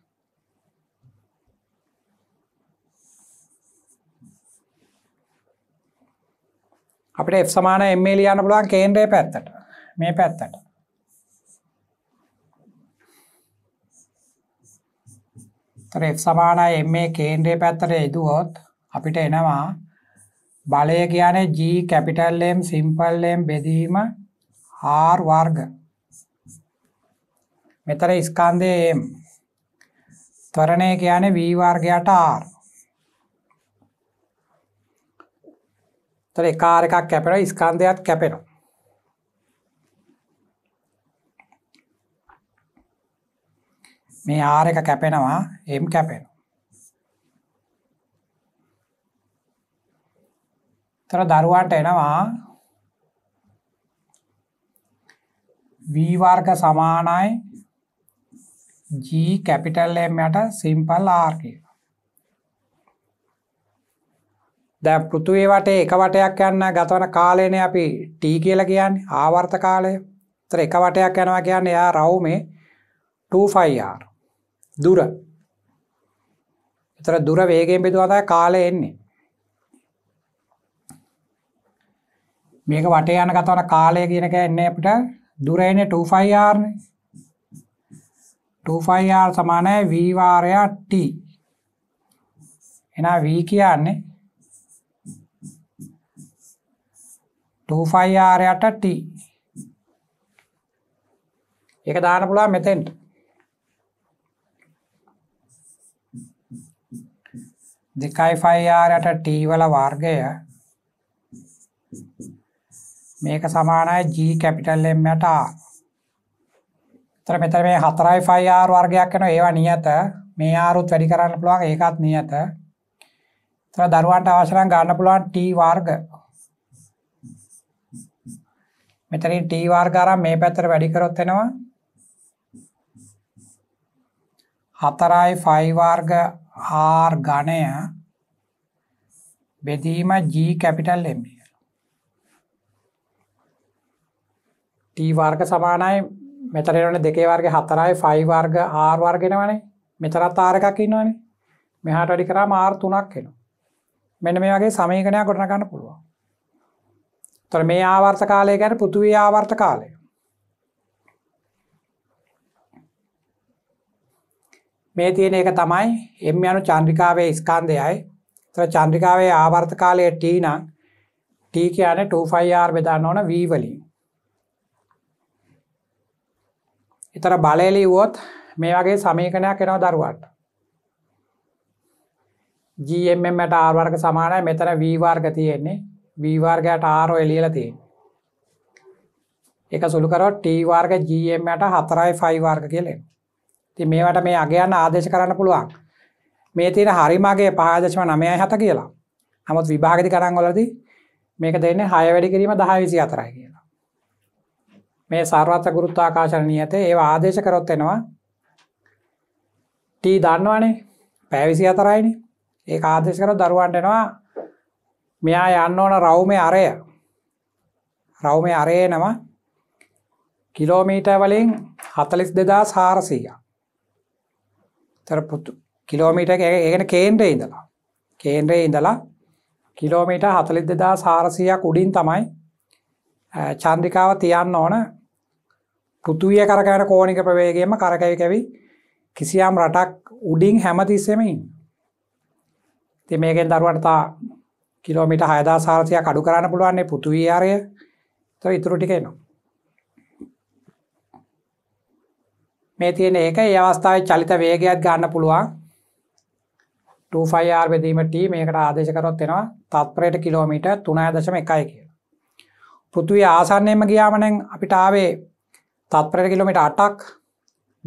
Speaker 1: අපිට F සමාන MA ලියන්න පුළුවන් කේන්ද්‍රය පැත්තට මේ පැත්තට තර F සමානයි MA කේන්ද්‍රය පැත්තට යදුවොත් අපිට එනවා බලය කියන්නේ G capital M simple M බෙදීම R වර්ග මෙතර ස්කන්ධය M ත්වරණය කියන්නේ V වර්ගයට R තර එකාර එකක් කැපෙන ස්කන්ධයක් කැපෙනවා මේ ආර එක කැපෙනවා එම් කැපෙන තර දරුවන්ට එනවා වීවර්ග සමානයි ජී කැපිටල් එම් යට සිම්පල් ආර් කියලා දැ පෘතුවේ වටේ එක වටයක් යන්න ගතවන කාලයන අපි ටී කියල කියන්න ආවර්ත කාලය තර එක වටයක් යනවා කියන්න එයා රවුමේ 2ෆයිR දුර එතර දුර වේගෙන් බිදුවදා කාලය එන්නේ මේක වට යන ගතවන කාලය කියනක එන්න අපට දුරයින 2ෆයිR 2ෆයිR සමානය වීවාරයා ට එනා වී කියන්නේ 2pi r යට t ඒක දාන්න පුළුවන් මෙතෙන්ට 2pi r යට t වල වර්ගය මේක සමානයි g කැපිටල් M යට r. ඒතර මෙතන මේ 4pi r වර්ගයක් වෙනවා ඒවා නියත මේ r උත් වැඩි කරන්න පුළුවන් ඒකත් නියත. ඒතර දරුවන්ට අවශ්‍ය නම් ගන්න පුළුවන් t වර්ග මෙතනින් t වර්ග අරන් මේ පැත්තට වැඩි කරොත් එනවා 4යි 5 වර්ග r ඝණය බෙදීම g කැපිටල් m t වර්ග සමානයි මෙතන එනවනේ 2 වර්ගේ 4යි 5 වර්ග r වර්ග එනවනේ මෙතනත් r එකක් ඉන්නවනේ මෙහාට වැඩි කරාම r 3ක් එනවා මෙන්න මේ වගේ සමීකරණයක් ගොඩනගන්න පුළුවන් තොර මේ ආවර්ත කාලය ගැන පෘතුවී ආවර්ත කාලය මේ තියෙන එක තමයි එම් යනු චන්ද්‍රිකාවේ ස්කන්දයයි තර චන්ද්‍රිකාවේ ආවර්ත කාලය ටීනං ටී කියන 2ෆයිර් බෙදන්න ඕන වීවලින් එතර බලයලි වුවොත් මේ වගේ සමීකනයක් එනවා දරුවට ජMMට ආර්වර්ග සමානයි මෙතන වීවාර්ග තියෙන්නේ වීවාර්ගයට ආරෝ එලියලති එක සුළුකරොත් ටීවාර්ග ජීමට හතරයි ෆයිවාර්ග කියලෙ ති මේවට මේ අගයන්න ආදේශ කරන්න පුළුවන් මේ තිර හරිමගේ පහදශම නමය හත කියලා නමුත් විභාගති කරංගොලද මේක දෙන්න හය වැඩි කිරීම දහ විසි අතරයි කියලා මේ සර්වත්ත ගුරුත්තාකාශරණී ඇත ඒ ආදේශ කරොත් එෙනවා ටී දන්නවානේ පැවිසි අතරයිනි ඒ ආදේශ කරොත් දරුවන්ටෙනවා මෙයා යන්න ඕන රවුමේ අරය රවුමේ අරයනම කිලෝමීට වලින් හතලිස් දෙදා සාරසීය තර පුතු කිලෝමීට ඒගෙන කේන්ද්‍රය ඉඳලා කේන්ද්‍රය ඉඳලා කිලෝමීට හතලිස් දෙදා සාරසීයක් උඩින් තමයි චන්ද්‍රිකාව තියන්න ඕන පෘතුවිය කරකන කෝනික ප්‍රවේගේම කරකය කැවි කිසියම් රටක් උඩින් හැමතිස්සෙමින් ති මේකෙන් දරුවටතා කිලෝමිට හයදා සාරසියක් අඩු කරන්න පුළුවන්න්නේ පුතුවී අරය තො ඉතුරු ටික එනවා මේ තියෙන ඒක ඒ අවස්ථාව චලිත වේගයක් ගන්න පුළුවන් 25R බෙදීමට මේකට ආදේශ කරොත් එනවා තත්පරයට කිලෝමීට 3.1 කියලා. පෘථිවිය ආසන්නයෙන්ම ගියාම නම් අපිට ආවේ තත්පරයට කිලෝමීටර් 8ක්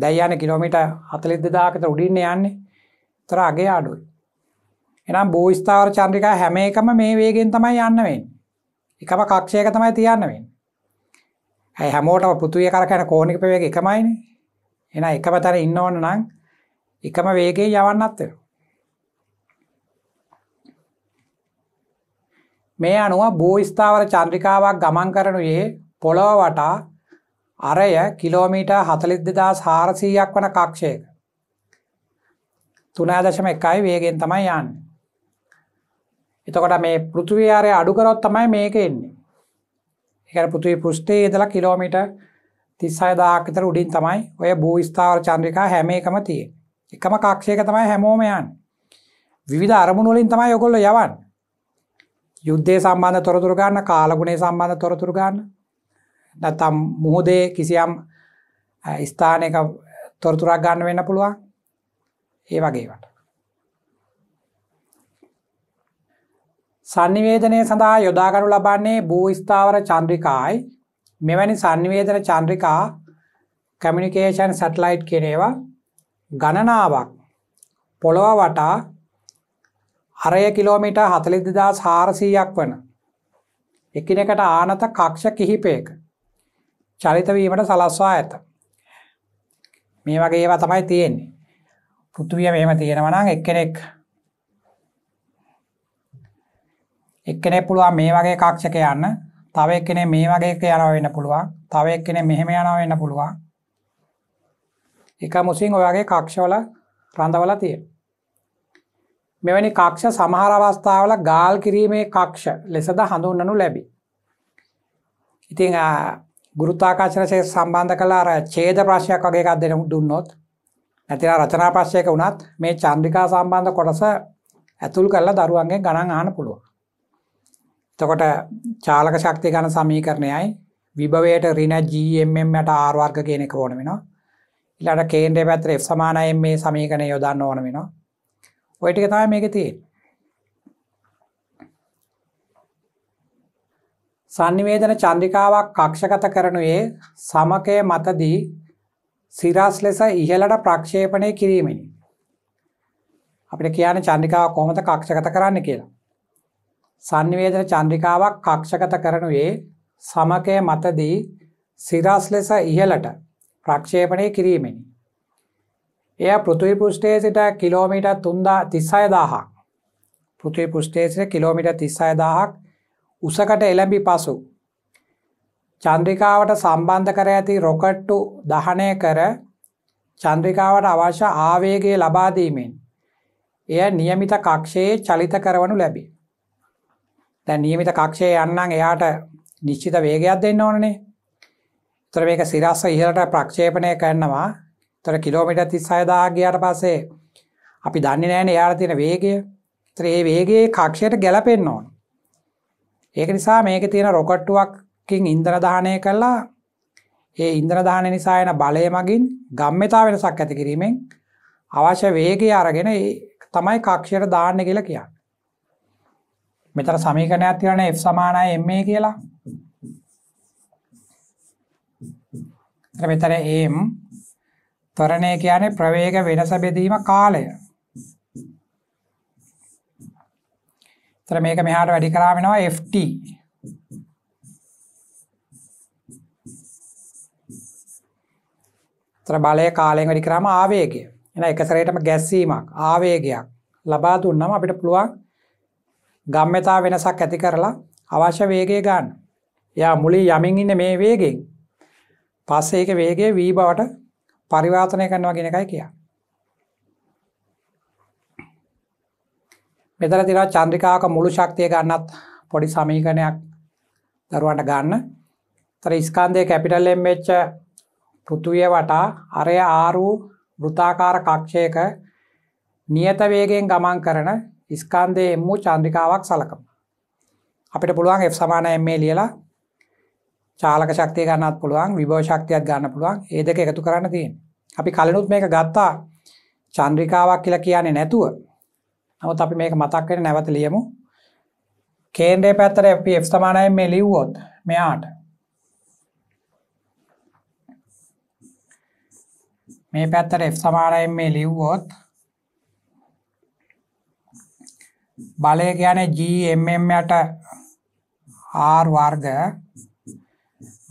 Speaker 1: දැන් යන්නේ කිලෝමීටර් 42000 කට උඩින් යන්නේ. ඒතර අගේ අඩුයි. එනම් භූස්ථාවර චන්ද්‍රිකා හැම එකම මේ වේගෙන් තමයි යන්න වෙන්නේ. එකම කක්ෂයක තමයි තියන්න වෙන්නේ. ඇයි හැමෝටම පෘථුවිය කරකැන කෝණික වේගය එකමයිනේ. එහෙනම් එකම තැන ඉන්න ඕන නම් එකම වේගයේ යවන්නත් වෙනවා. මේ අනුව භූ ස්ථාවර චන්ද්‍රිකාවක් ගමන් කරනුයේ පොළොව වටා අරය කිලෝමීටර් 42400ක් වන කක්ෂයක 3.1 වේගයෙන් තමයි යන්නේ. එතකොට මේ පෘතුවියාරය අඩුකරොත් තමයි මේක එන්නේ එක පෘතුවි පුෘෂ්ටේ දලා කිලෝමිට තිස්සයදාකතර උඩින් තමයි ඔය භූ ස්ථාවර චන්ද්‍රිකා හැම එකම තිය එකම කක්ෂයක තමයි හැමෝමයන් විධ අරමුණුවලින් තමයි යොකොල්ල යවන් යුද්ධය සම්බන්ධ තොරතුරගන්න කාලගුණේ සම්බන්ධ තොරතුරගන්න නැතම් මුහුදේ කිසියම් ස්ථානයක තොරතුරක් ගන්න වෙන්න පුළුවන් ඒ වගේවට සංනිවේදනය සඳහා යොදාගනු ලබන්නේ භූ ස්ථාවර චන්ද්‍රිකායි මෙවැනි සංනිවේදන චන්ද්‍රිකා කමිනිිකේෂන් සැටලයිට් කෙනේවා ගණනාවක් පොළොව වටා අරය කිලෝමිට හතලිදිදා සාරසීයක් වන එකනෙකට ආනත කක්ෂ කිහිපයක චරිතවීමට සලස්වා ඇත මේ වගේ ඒවා තමයි තියෙන්නේ පෘතුවිය මෙහෙම තියෙනවනම් එක්කෙනෙක් එක්කෙනෙක් පුළුවන් මේ වගේ කක්ෂක යන්න තව එක්කෙනෙක් මේ වගේ එක යනවා වෙන්න පුළුවන් තව එක්කෙනෙක් මෙහෙම යනවා වෙන්න පුළුවන් එක මුසින් ඔය වගේ කක්ෂවල රඳවලා තියෙන මෙවැනි කක්ෂ සමහර අවස්ථාවල ගාල් කිරීමේ කක්ෂ ලෙසද හඳුන්වනු ලැබේ ඉතින් ගුරුත්තාකර්ෂණ ශේෂ සම්බන්ධ කළ අර ඡේද ප්‍රශ්නයක් වගේ එකක් දෙනු දුන්නොත් නැතිනම් රචනා ප්‍රශ්නයක වුණත් මේ චන්ද්‍රිකා සම්බන්ධ කොටස ඇතුල් කරලා දරුවන්ගෙන් ගණන් අහන්න පුළුවන් එතකොට චාලක ශක්තිය ගන්න සමීකරණයයි විභවයට ඍණ GMM යට R වර්ග කියන එක ඕන වෙනවා. ඊළඟට කේන්ද්‍රය පැත්තට F සමානයි මේ සමීකරණය යොදන්න ඕන වෙනවා. ඔය ටික තමයි මේකේ තියෙන්නේ. සංනිවේදන චන්ද්‍රිකාවක් කක්ෂගත කරනුයේ සමකය මතදී සිරස් ලෙස ඉහළට ප්‍රක්ෂේපණය කිරීමෙනි. අපිට කියන චන්ද්‍රිකාව කොහොමද කක්ෂගත කරන්න කියලා. සංනිවේදන චන්ද්‍රිකාවක් කක්ෂගත කරනුයේ සමකය මතදී සිරස් ලෙස ඉහලට ප්‍රක්ෂේපණය කිරීමෙනි. එය පෘතුවි පෘෂ්ටේ සිට කිලෝමීට තුන්දා තිස්සය දාහක් පෘතුවි පෘෂ්ටේ සිට කිලෝමීට තිස්සය දාහක් උසකට එළඹි පසු. චන්ද්‍රිකාවට සම්බන්ධ කර ඇති රොකට්ටු දහනය කර චන්ද්‍රිකාවට අවශ්‍ය ආවේගේ ලබාදීමෙන් එය නියමිත කක්ෂයේ චලිත කරවනු ලැබේ. දැන් නියමිත කක්ෂයේ යන්නම් එයාට නිශ්චිත වේගයක් දෙන්න ඕනනේ. ඒතර මේක සිරස්ස ඉහළට ප්‍රක්ෂේපණය කරනවා. ඒතර කිලෝමීටර් 36000 ගියාට පස්සේ අපි දන්නේ නැහැනේ එයාට තියෙන වේගය. ඒතර ඒ වේගයේ කක්ෂයට ගැලපෙන්න ඕන. ඒක නිසා මේකේ තියෙන රොකට්ටුවක්කින් ඉන්ධන දහනය කළා ඒ ඉන්ද්‍ර දාහන නිසා එන බලය මගින් ගම්මතා වෙනසක් ඇති කිරීමෙන් අවශ්‍ය වේගය අරගෙන තමයි කක්ෂයට දාන්න කියලා කියන්නේ. මෙතර සමීකනයක් තිරන F සමානයි එම කියලා මෙතර ඒම් තරණය කියන්නේ ප්‍රවේග වෙනස බෙදීම කාලය තර මේක මෙහාට වැඩි කරා වෙනවා FT තර බලය කාලයෙන් වැඩි කරාම ආවේගය එන එක සැරේටම ගැස්සීමක් ආවේගයක් ලබා දුන්නම අපිට පුළුවන් ගම්මතා වෙනසක් ඇති කරලා අවශ්‍ය වේගේ ගන්න යා මුලි යමින් ඉන්න මේ වේගෙන් පස්සේ ඒක වේගේ වී බවට පරිවාතනය කරනවා ගෙන එකයි කියා මෙතර තිර චන්ද්‍රිකාක මුළු ශක්තිය ගන්නත් පොඩි සමීකනයක් දරුවන්ට ගන්න තර ස්කන්දය කැපිටල්ලෙන් වෙච්ච පෘතුය වටා අරය ආරූ වෘතාකාර කක්ෂයක නියත වේගෙන් ගමන් කරන ස්කන්දය එම්මූ චන්ද්‍රිකාවක් සලකම අපිට පුළුවන් F සමාන එම්මේ ලියලා චාලක ශක්තිය ගන්නත් පුළුවන් විභව ශක්තියක් ගන්න පුළුවන් ඒ දෙක එකතු කරන්න තියෙන අපි කලනුත් මේක ගත්තා චන්ද්‍රිකාවක් කියලා කියන්නේ නැතුව නමුත් අපි මේක මතක් වෙන නැවත ලියමු කේන්ද්‍රය පැත්තර අපි F සමානයෙන් මේ ලිව්වොත් මෙයාට මේ පැත්තර F සමානයෙන් මේ ලිව්වොත් බලය කියන්නේ GMM යට R වර්ග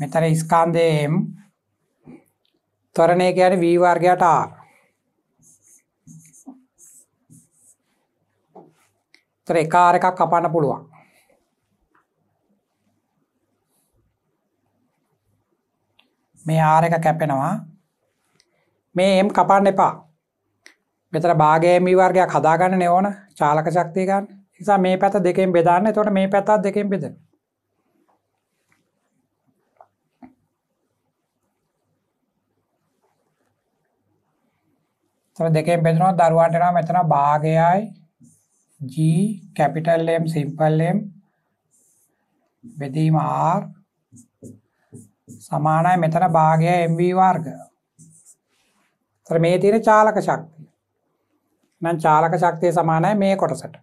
Speaker 1: මෙතන ස්කන්ධයේ M ත්වරණය කියන්නේ V වර්ගයට R තර එක R එකක් කපන්න පුළුවන් මේ R එක කැපෙනවා මේ M කපන්න එපා මෙතර භාගයමී වර්ගයක් හදාගන්න ඕන චාලක ශක්තිය ගන්න නිසා මේ පැත දෙකෙන් බෙදන්න තොට මේ පැත්තත් දෙකෙන් බෙද දෙකෙන් බෙදනොත් දරුවන්ටනා මෙතන භාගයයි G කැපිටල්ම් සිම්පල්ම් බෙදීම R සමානයි මෙතන භාගය MV වර්ග මේ තියෙන චාලක ශක්ති නම් චාලක ශක්තිය සමානයි මේ කොටසට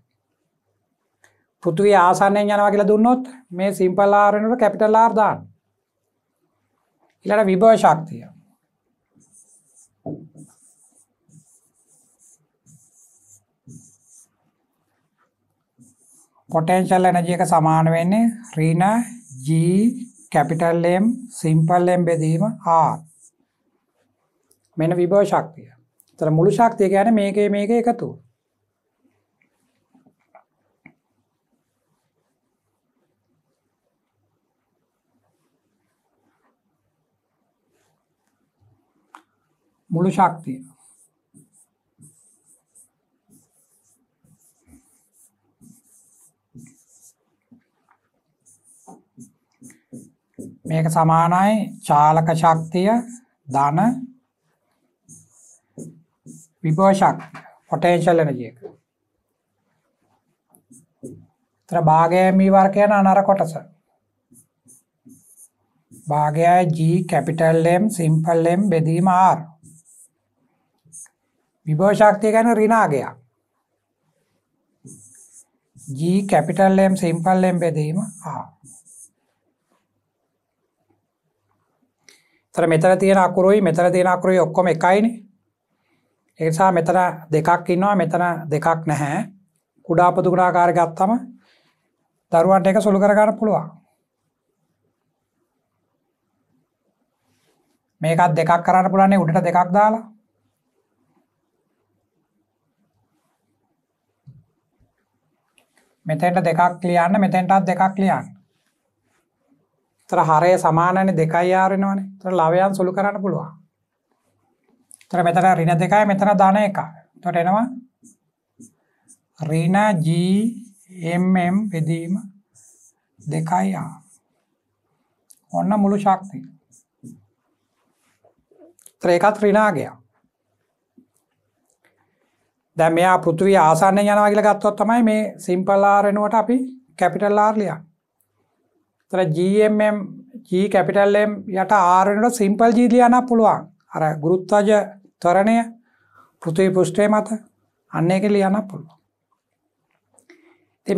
Speaker 1: පෘතුවි ආසන්නයෙන් යනවා කියලා දුන්නොත් මේ සිම්පල්ලාරෙනට කැපිටල් ආර්දාන් ඉලට විභව ශක්තිය පොටන්ශල් එනජියක සමාන වෙන්නේ රීන G capital M simple M බෙදීම R මෙන විභව ශක්තිය තර මුළු ශක්තිය ගැන මේක මේක එකතු මුළු ශක්තිය මේක සමානයි චාලක ශක්තිය ධන විභව ශක්තිය පොටෙන්ෂල් එනර්ජි එක. ඊතර භාගය මේ e වර්ග යන අනර කොටස. භාගයයි G capital M simple M බෙදීම R. විභව ශක්තිය ගැන ඍණාගයක්. G capital M simple M බෙදීම R. තර මෙතන තියෙන අකුරුයි මෙතන තියෙන අකුරුයි ඔක්කොම එකයිනේ එනිසා මෙතන දෙකක් ඉන්නවා මෙතන දෙකක් නැහැ කුඩා පදුගුණාකාර ගත්තම දරුවන්ට එක සුළු කරගන්න පුළුවන් මේකත් දෙකක් කරන්න පුළන්නේ උඩට දෙකක් දාලා මෙතෙන්ට දෙකක් ලියන්න මෙතෙන්ටත් දෙකක් ලියන්න තර හරය සමානනි දෙකයි යාරෙනවනේ තර ලවයන් සුළු කරන්න පුළුවන් තොර මෙතන රින දෙකයි මෙතන ධන එක තොට එනවා රින ජම්ම් පෙදීම දෙකයි ආ ඔන්න මුළු ශක්තිය ත්‍රේකත් රිනාගයා දැන් මෙයා පෘථිවිය ආසන්නෙන් යනවා කියලා ගත්තොත් තමයි මේ සිම්පල් R වෙනුවට අපි කැපිටල් R ලියන්නේ. ඒතර GMM G කැපිටල් M යට R වෙනුවට සිම්පල් G ලියන්න පුළුවන්. අර ගුරුත්වජ තරණය පෘතිවි පුෂ්ටය මත අන්න එක ලියන්න පුළුව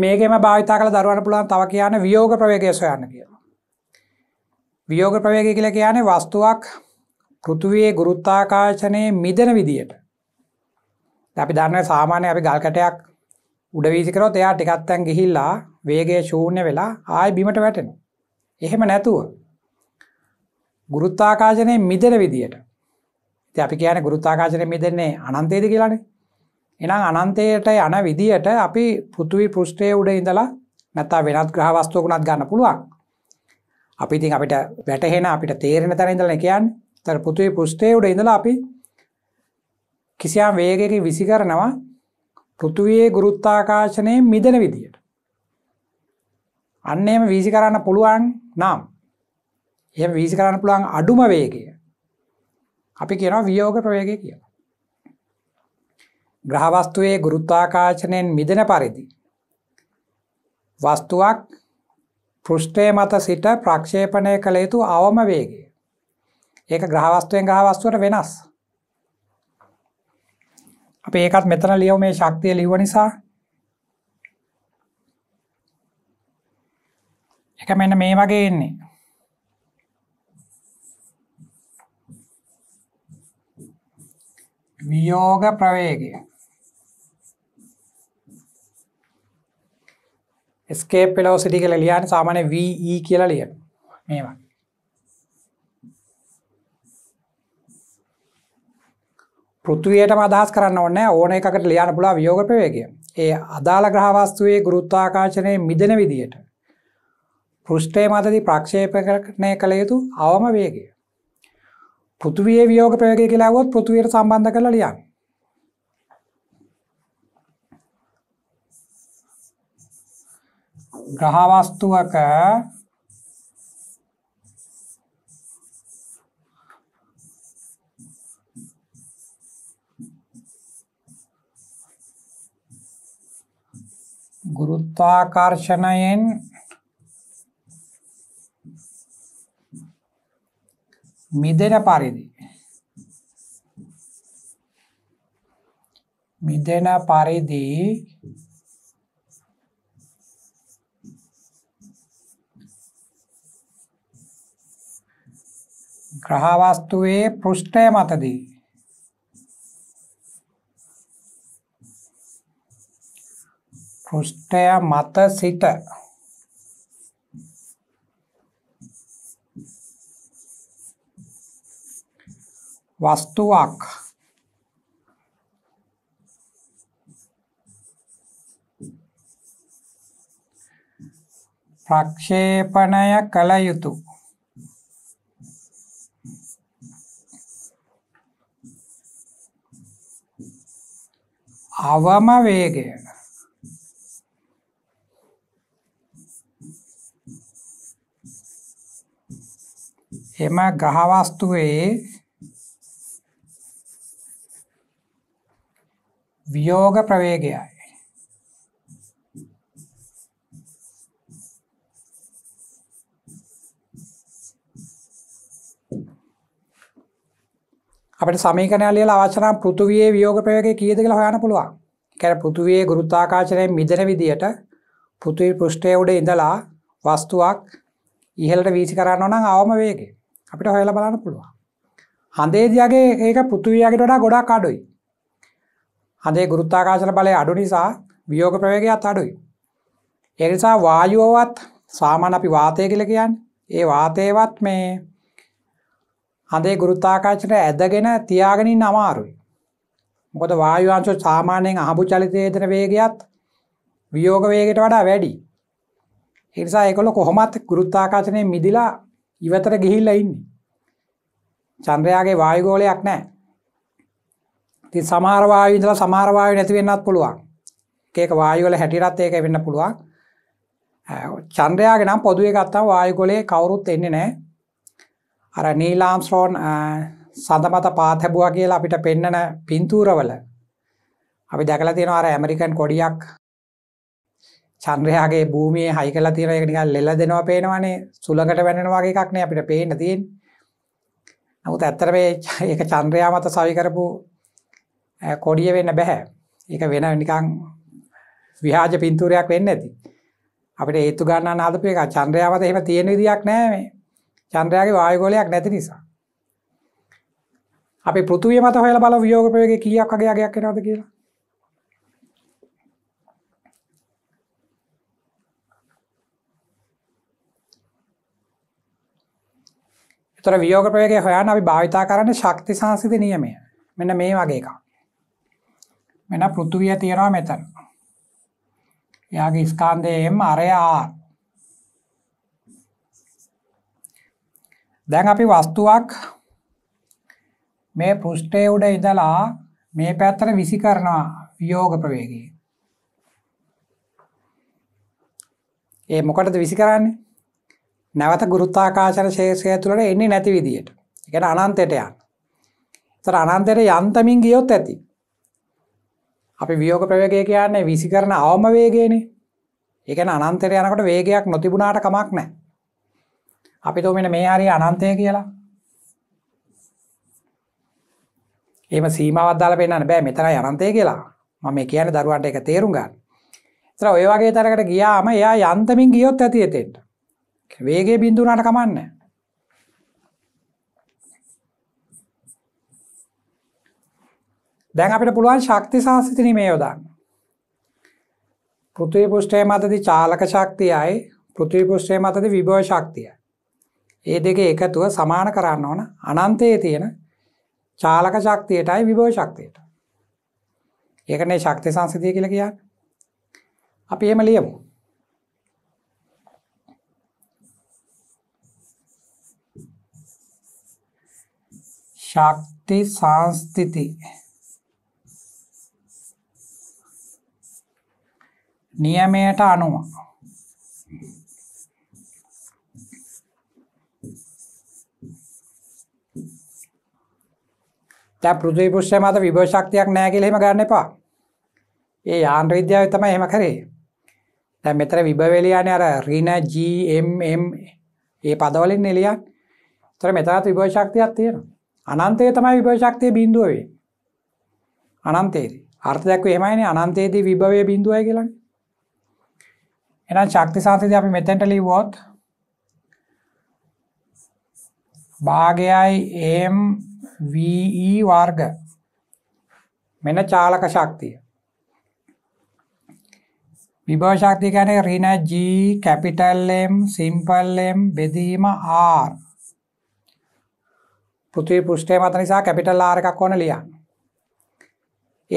Speaker 1: මේකම භාවිතා කළ දරුවන පුළුවන් තව කියන වියෝග ප්‍රවේගය සොයන්න කියලා වියෝග ප්‍රවේගය කියල කියන්නේ වස්තුවක් පෘතුවයේ ගුරුත්තාකාශනය මිදන විදියට අපි දන්න සාමාන්‍ය අපි ගල්කටයක් උඩවීසිකරොත් එයා ටිකත්තැන් ගිහිල්ලා වේගේ ශූන්‍ය වෙලා ආය බිමට වැටෙන. එහෙම නැතුව. ගුරුත්තාකාශනය මිදන විදියට ඉතින් අපි කියන්නේ ගුරුත්වාකර්ෂණය මේ දෙන්නේ අනන්තයේද කියලානේ. එහෙනම් අනන්තයට යන විදියට අපි පෘථිවි පෘෂ්ඨයේ උඩ ඉඳලා නැත්නම් වෙනත් ග්‍රහ වස්තුවකුණත් ගන්න පුළුවන්. අපි ඉතින් අපිට වැටහෙන අපිට තේරෙන තැන ඉඳලා කියන්නේ. ඒතර පෘථිවි පෘෂ්ඨයේ උඩ ඉඳලා අපි කිසියම් වේගයකින් විසිකරනවා පෘථිවියේ ගුරුත්වාකර්ෂණයෙන් මිදෙන විදියට. අන්න එහෙම වීසි කරන්න පුළුවන් නම් එහෙම වීසි කරන්න පුළුවන් අඩුම වේගය අපි කියනවා වියෝග ප්‍රවේගය කියලා. ග්‍රහවස්තුවේ ගුරුත්තාකාශනයෙන් මිදෙන පරිදි. වස්තුවක් පෘෂ්ඨය මත සිට ප්‍රක්ෂේපණය කළ යුතු අවම වේගය. ඒක ග්‍රහවස්තුවෙන් ග්‍රහවස්තුවට වෙනස්. අප ඒකත් මෙතන ලියව මේ ශක්තිය ලිව නිසා එක මෙන්න මේ වගේ එන්නේ වියෝග ප්‍රවේගය ස්කේ පෙලෝසිටි කළ ලියන් සාමානය වී කියලා e ලියන මේවා පෘතුවයට අදහස් කරන්න ඕන්න ඕන එකට ලියන පුලා වියෝග ප්‍රවේගය ඒ අදාළ ග්‍රහවස්තුවේ ගුරුත්තාකාශනය මිදන විදියට පෘෂ්ටේ මතති ප්‍රක්ෂේප කරනය කළ යුතු අවම වේගේ පෘථුවියේ වියෝග ප්‍රයෝගය කියලා වොත් පෘථුවියට සම්බන්ධ කරලා ලියන්න. ග්‍රහ වස්තුවක ගුරුත්වාකර්ෂණයෙන් මිදෙන පරිදි මිදෙන පරිදි ග්‍රහ වස්තුවේ පෘෂ්ඨය මතදී පෘෂ්ඨය මත සිට වස්තුවක් ප්‍රක්ෂේපණය කළ යුතු අවම වේගය එම ගහවස්තුවේ වියෝග ප්‍රවේගයයි. අපිට සමීකරණය ලියලා අවශ්‍ය නම් පෘථුවියේ වියෝග ප්‍රවේගය කීයද කියලා හොයන්න පුළුවන්. ඒ කියන්නේ පෘථුවියේ ගුරුත්වාකර්ෂණයෙන් මිදෙන විදියට පෘථිවි පෘෂ්ඨයේ උඩ ඉඳලා වස්තුවක් ඉහළට වීසි කරන්න නම් අවම වේගය අපිට හොයලා බලන්න පුළුවන්. හඳේදියාගේ ඒක පෘථුවියකට වඩා ගොඩක් අඩුයි. හඳේ ගුරුත්තාකාශන බලය අඩු නිසා වියෝග ප්‍රවේගයක් අඩුයි. එනිසා වායුවවත් සාමාන්‍ය අපි වාතය කියලා කියන්නේ ඒ වාතයවත් මේ හඳේ ගුරුත්තාකාශනය ඇදගෙන තියාගෙන ඉන්න අමාරුයි. මොකද වායු අංශ සාමාන්‍යයෙන් අහඹු චලිතයේදෙන වේගයත් වියෝග වේගයට වඩා වැඩි. ඒ නිසා ඒගොල්ලෝ කොහොමත් ගුරුත්වාකර්ෂණයෙන් මිදිලා ඉවතට ගිහිල්ලා ඉන්නේ. චන්ද්‍රයාගේ වායු ගෝලයක් නැහැ. ති සමහර වායු ඉඳලා සමහර වායු නැති වෙන්නත් පුළුවන්. ඒක වායු වල හැටිරත් ඒක වෙන්න පුළුවන්. චන්ද්‍රයාගේ නම් පොදුවේ ගත්තම වායු ගොලේ කවුරුත් එන්නේ නැහැ. අර නීල් ආම්ස්ට්‍රෝන් සඳමත පාත් හැබුවා කියලා අපිට පෙන්නන පින්තූරවල අපි දැකලා තියෙනවා අර ඇමරිකන් කොඩියක් චන්ද්‍රයාගේ භූමියේ හයි කරලා තියෙන එක නිකන් ලෙල දෙනවා පේනවනේ සුලකට වැනෙනවා වගේ එකක් නේ අපිට පේන්න තියෙන්නේ. නමුත් ඇත්තට මේ ඒක චන්ද්‍රයා මත සවි කරපු කොඩිය වෙන්න බැහැ ඒක වෙන නිකං විහාජ පින්තූරයක් වෙන්න ඇති අපිට ඒත්තු ගන්න නාදපු එක චන්ද්‍රයාවත එහෙම තියෙන විදියක් නෑ මේ චන්ද්‍රයාගේ වායුගෝලයක් නැති නිසා අපි පෘථුවිය මත හොයලා බලමු වියෝග ප්‍රවේගය කීයක් වගේ අගයක් වෙනවද කියලා එතකොට වියෝග ප්‍රවේගය හොයන්න අපි භාවිතා කරන්නේ ශක්ති සංසිඳ නියමය. මෙන්න මේ වගේ එකක්. මෙන්න පෘථුවිය තියෙනවා මෙතන. එයාගේ ස්කන්ධයෙන් අරය R. දැන් අපි වස්තුවක් මේ පෘෂ්ඨයේ උඩ ඉඳලා මේ පැත්තට විසි කරනවා වියෝග ප්‍රවේගයෙන්. ඒ මොකටද විසි කරන්නේ? නැවත ගුරුත්වාකාශන ශේෂය තුළට එන්නේ නැති විදියට. ඒ කියන්නේ අනන්තයට යන. ඒතර අනන්තයට යන්තමින් ගියොත් ඇති. අපි වියෝග ප්‍රවේගය කියන්නේ විසි කරන අවම වේගේන ඒකන අනන්තර යනකට වේගයක් නොතිබුණාට කමක් නෑ අපි තෝ මෙන මේ හරි අනන්තය කියලා ඒම සීමවදදාල පෙන්න්න බෑ මෙතර අනන්තය කියලා මම මේ කියන දරුවන්ට එක තේරුම් ගන්න තර ඔය වගේ තරකට ගියාම එයා යන්තමින් ගියොත් ඇති එතෙන්ට වේගේ බින්දුනාට කමන්න දැන් අපිට පුළුවන් ශක්ති සාස්තිනීමේ යොදන්න. පෘතිවි පුෂ්ඨය මතදි චාලක ශක්තියයි පෘතිවි පුෂ්ඨය මතද විභව ශක්තිය. ඒ දෙක එකතුව සමාන කරන්න ඕන අනන්තයේ තියෙන චාලක ශක්තියටයි විභව ශක්තියට. ඒකනේ ශක්ති සංසිතිය කියලා කියන්න. අපි එහෙම ලියමු. ශක්ති සංස්තිතිය නියමයට අනුව දැන් පෘථිවි පුෂ්‍ය මත විභව ශක්තියක් නැහැ කියලා එහෙම ගන්න එපා. ඒ යාන්ත්‍ර විද්‍යාවේ තමයි එහෙම කරේ. දැන් මෙතන විභව එළියන්නේ අර ඍණ G M M ඒ පදවලින් එළියක්. ඒතර මෙතනත් විභව ශක්තියක් තියෙනවා. අනන්තයේ තමයි විභව ශක්තිය බිඳුව වෙන්නේ. අනන්තයේදී. අර්ථ දැක්වේ එහෙමයිනේ අනන්තයේදී විභවයේ බිඳුවයි කියලානේ. එහෙනම් ශක්ති සාන්තිදී අපි මෙතෙන්ට ලිව්වොත් භාගයයි m ve වර්ග මෙන්න චාලක ශක්තිය විභව ශක්තිය කියන්නේ ඍණ g capital m simple m බෙදීම r පෘථිවි පෘෂ්ඨය මත නිසා කැපිටල් r එකක් ඕන ලියන්න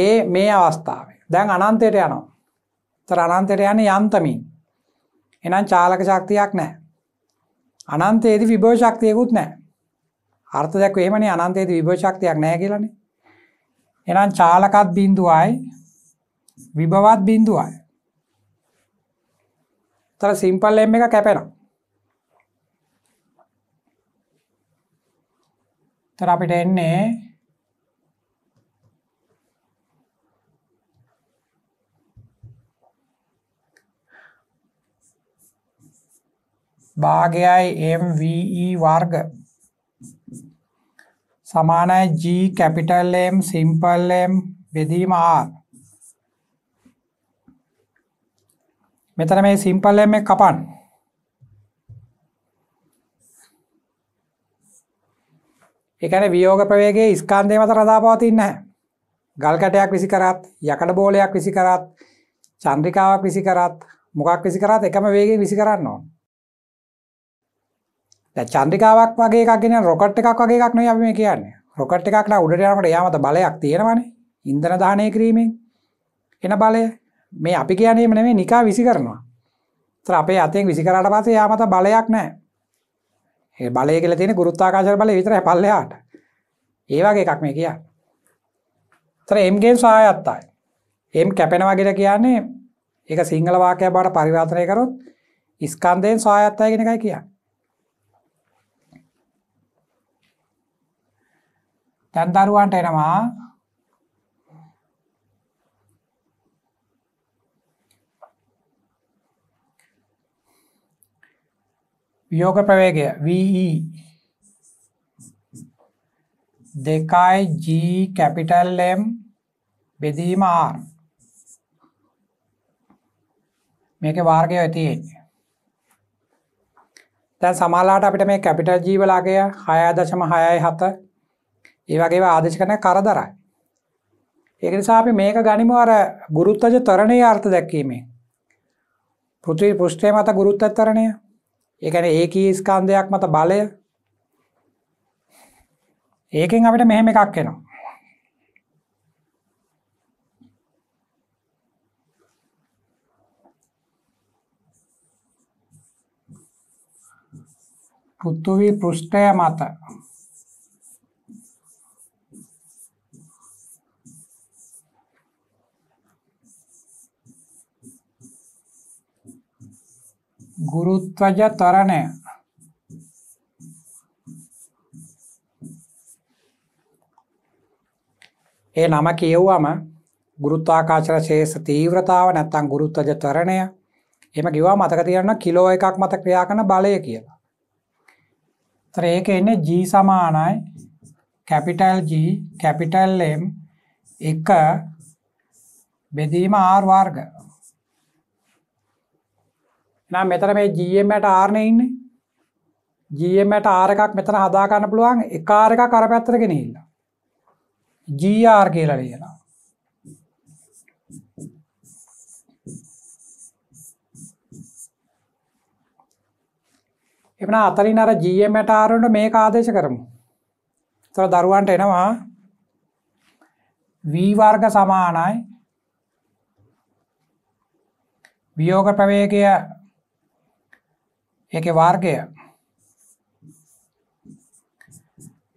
Speaker 1: ඒ මේ අවස්ථාවේ දැන් අනන්තයට යනවා තර අනන්තයට යන්නේ යන්තමින් එනම් චාලක ශක්තියක් නෑ. අනන්තේද විභව ශක්තියකුත් නෑ. අර්ථ දැක් ඒමන අනන්තේද විභව ශක්තියක් නෑ කියලන. එනම් චාලකත් බින්දුවයි විභවත් බින්දුවයි. තර සිම්පල් එම් එක කැපෙනවා. තර අපිට එන්නේ භාගයයි MVE වර්ග සමානයි G capital M simple M බෙදීම R මෙතන මේ සිම්පල් M එක කපන්න ඒ කියන්නේ වියෝග ප්‍රවේගයේ ස්කන්ධය මත රඳාපවතින්නේ නැහැ ගල් කැටයක් විසි කරත් යකඩ බෝලයක් විසි කරත් චන්ද්‍රිකාවක් විසි කරත් මොකක් විසි කරත් එකම වේගෙන් විසි කරන්න ඕන චන්ද්‍රිකාවක් වගේ එකගෙන රොකට් එකක් වගේ එකක් නොය මේ කියන්න රොකට් එකක්න උඩටයනකට යාමත බලයක් තියෙනවනේ ඉන්දන දානය කිරීමෙන් එන බලය මේ අපි කියනීම නෙමේ නිකා විසි කරනවා තර අපේ අතෙන් විසිකරට පසේ යාමත බලයක් නෑ ඒ බලය කියල තියෙන ගුරුත්තාකාශර බල විතර පල්ලයාට ඒ වගේ එකක් මේ කියා තර එම්ගේ සහයත්තයි එම් කැපෙනවාගෙන කියන්නේ එක සිංහල වාකය බට පරිවාතනය කරොත් ඉස්කන්දයෙන් සහයත්තාය කෙනකයි කියා දැන් දරුවන්ට එනවා වියෝග ප්‍රවේගය VE දෙකයි G කැපිටල් M බෙදීම R මේකේ වර්ගය තියෙන්නේ දැන් සමාලාට අපිට මේ කැපිටල් G වලගය 6.6 7 ඒවගේ ආදේශ කරන කරදරයි. ඒක නිසා අපි මේක ගනිමු අර ගුරුත්වජ තරණය අර්ථ දැක්වීමේ. පෘථිවි පෘෂ්ඨය මත ගුරුත්ව තරණය. ඒ කියන්නේ ඒකී ස්කන්ධයක් මත බලය. ඒකෙන් අපිට මෙහෙම එකක් එනවා. පෘථිවි පෘෂ්ඨය මත ගුරුත්වජ තරණය ඒ නම කියව්වම ගුරුත්වාකාශර ශේෂ තීව්‍රතාව නැත්තම් ගුරුත්වජ තරණය එහෙම කිව්වා මතක තියන්න කිලෝ එකක් මත ක්‍රියා කරන බලය කියලා. ඒතර ඒක එන්නේ G සමානයි කැපිටල් G කැපිටල් M 1 බෙදීම R වර්ග නම් මෙතර මේ ජීමට ආරණය ඉන්න ජීමට ආරකක් මෙතන හදාගන්න පුළුවන් එකාරක කර පැත්තරගෙන ඉල්ල ජීආර් කියලා ලියලා එමන අතරින් අර ජීමට ආරුන්ට මේ ආදේශ කරමු තොර දරුවන්ට එනවා වීවර්ග සමානයි වියෝග ප්‍රවේගය ඒකේ වර්ගය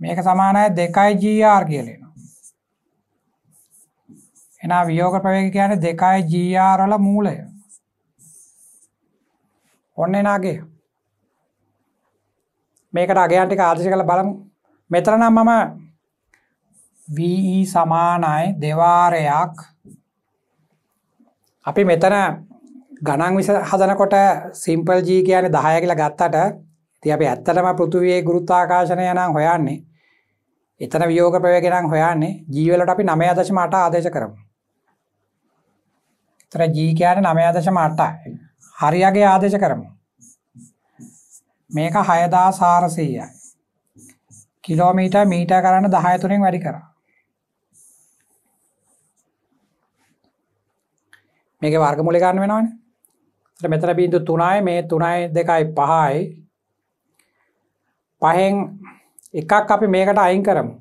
Speaker 1: මේක සමානයි 2යි GR කියලා එනවා. එහෙනම් වියෝග ප්‍රවේගය කියන්නේ 2යි GR වල මූලය. ඔන්න එන අගය. මේකට අගයන් ටික ආදේශ කරලා බලමු. මෙතන නම් මම VE සමානයි දෙවාරයක් අපි මෙතන ගණන් විස හදනකොට සිම්පල් ජී කියන දහය කියලා ගත්තට ති අප ඇත්තටම පෘතුවයේ ගුරුත්තාකාශනය නම් හොයන්නේ එතන වියෝග ප්‍රයගෙනම් හොයන්නේ ජීවලට අපි නමය අදශම අට ආදේශ කරමු තර ජීකයන නමය අදශම අට්ටා හරියාගේ ආදේශ කරමු මේක හයදා සාරසීයයි කිලෝමීට මීට කරන්න දහයතුරින් වැඩි කර මේක වර්ග මුලි ගන්න වෙනවානේ මෙතර බිඳු තුනයි මේ තුනයි දෙකයි පහයි පහෙන් එකක් අපි මේකට අයින් කරමු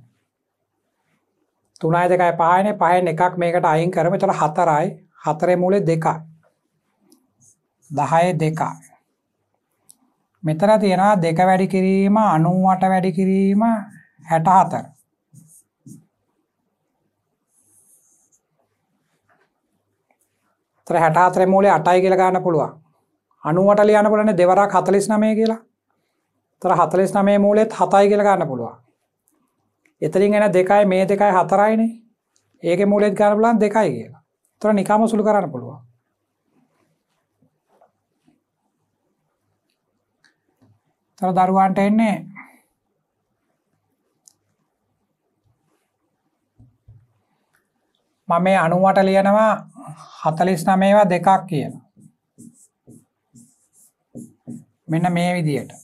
Speaker 1: තුනයි දෙකයි පහන පහෙන් එකක් මේකට අයින් කරම තොට හතරයි හතරේ මුලේ දෙකයි දහය දෙකයි මෙතර තියෙනවා දෙක වැඩි කිරීම අනුවට වැඩි කිරීම හැට හතර තර හැටාතරේ මූලේ අටයි කියලා ගන්න පුළුවන් අනුවට ලියන්න පුළන දෙවරක් හතලිස් නමය කියලා තර හතලිස් නමේ මූලෙත් හතයි කියලා ගන්න පුළුවන් එතරින් එන දෙකයි මේ දෙකයි හතරයිනේ ඒක මූලෙත් ගන්න පුලන් දෙකයි කියලා තොර නිකාම සුළු කරන්න පුළුවන් තර දරුවන්ට එන්නේ මම මේ අනුවට ලියනවා හතලිස් නමේවා දෙකක් කියන මෙන්න මේ විදියට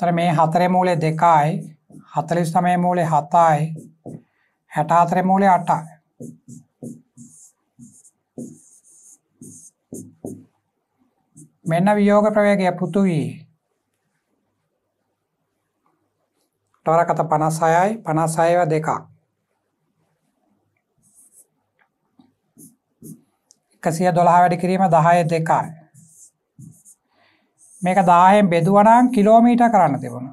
Speaker 1: තර මේ හතරේ මූලේ දෙකයි හතලිස් නමේ මූලේ හතයි හැට හතරේ මූලේ අටයි මෙන්න වියෝග ප්‍රවේගය පුතු වී ටොරකත පනස්සයයි පනස්සයව දෙකක් එකසිය දොළහ වැඩි කිරීම දහය දෙකයි මේක දාහෙන් බෙදුවනම් කිලෝමීට කරන්න තිබුණ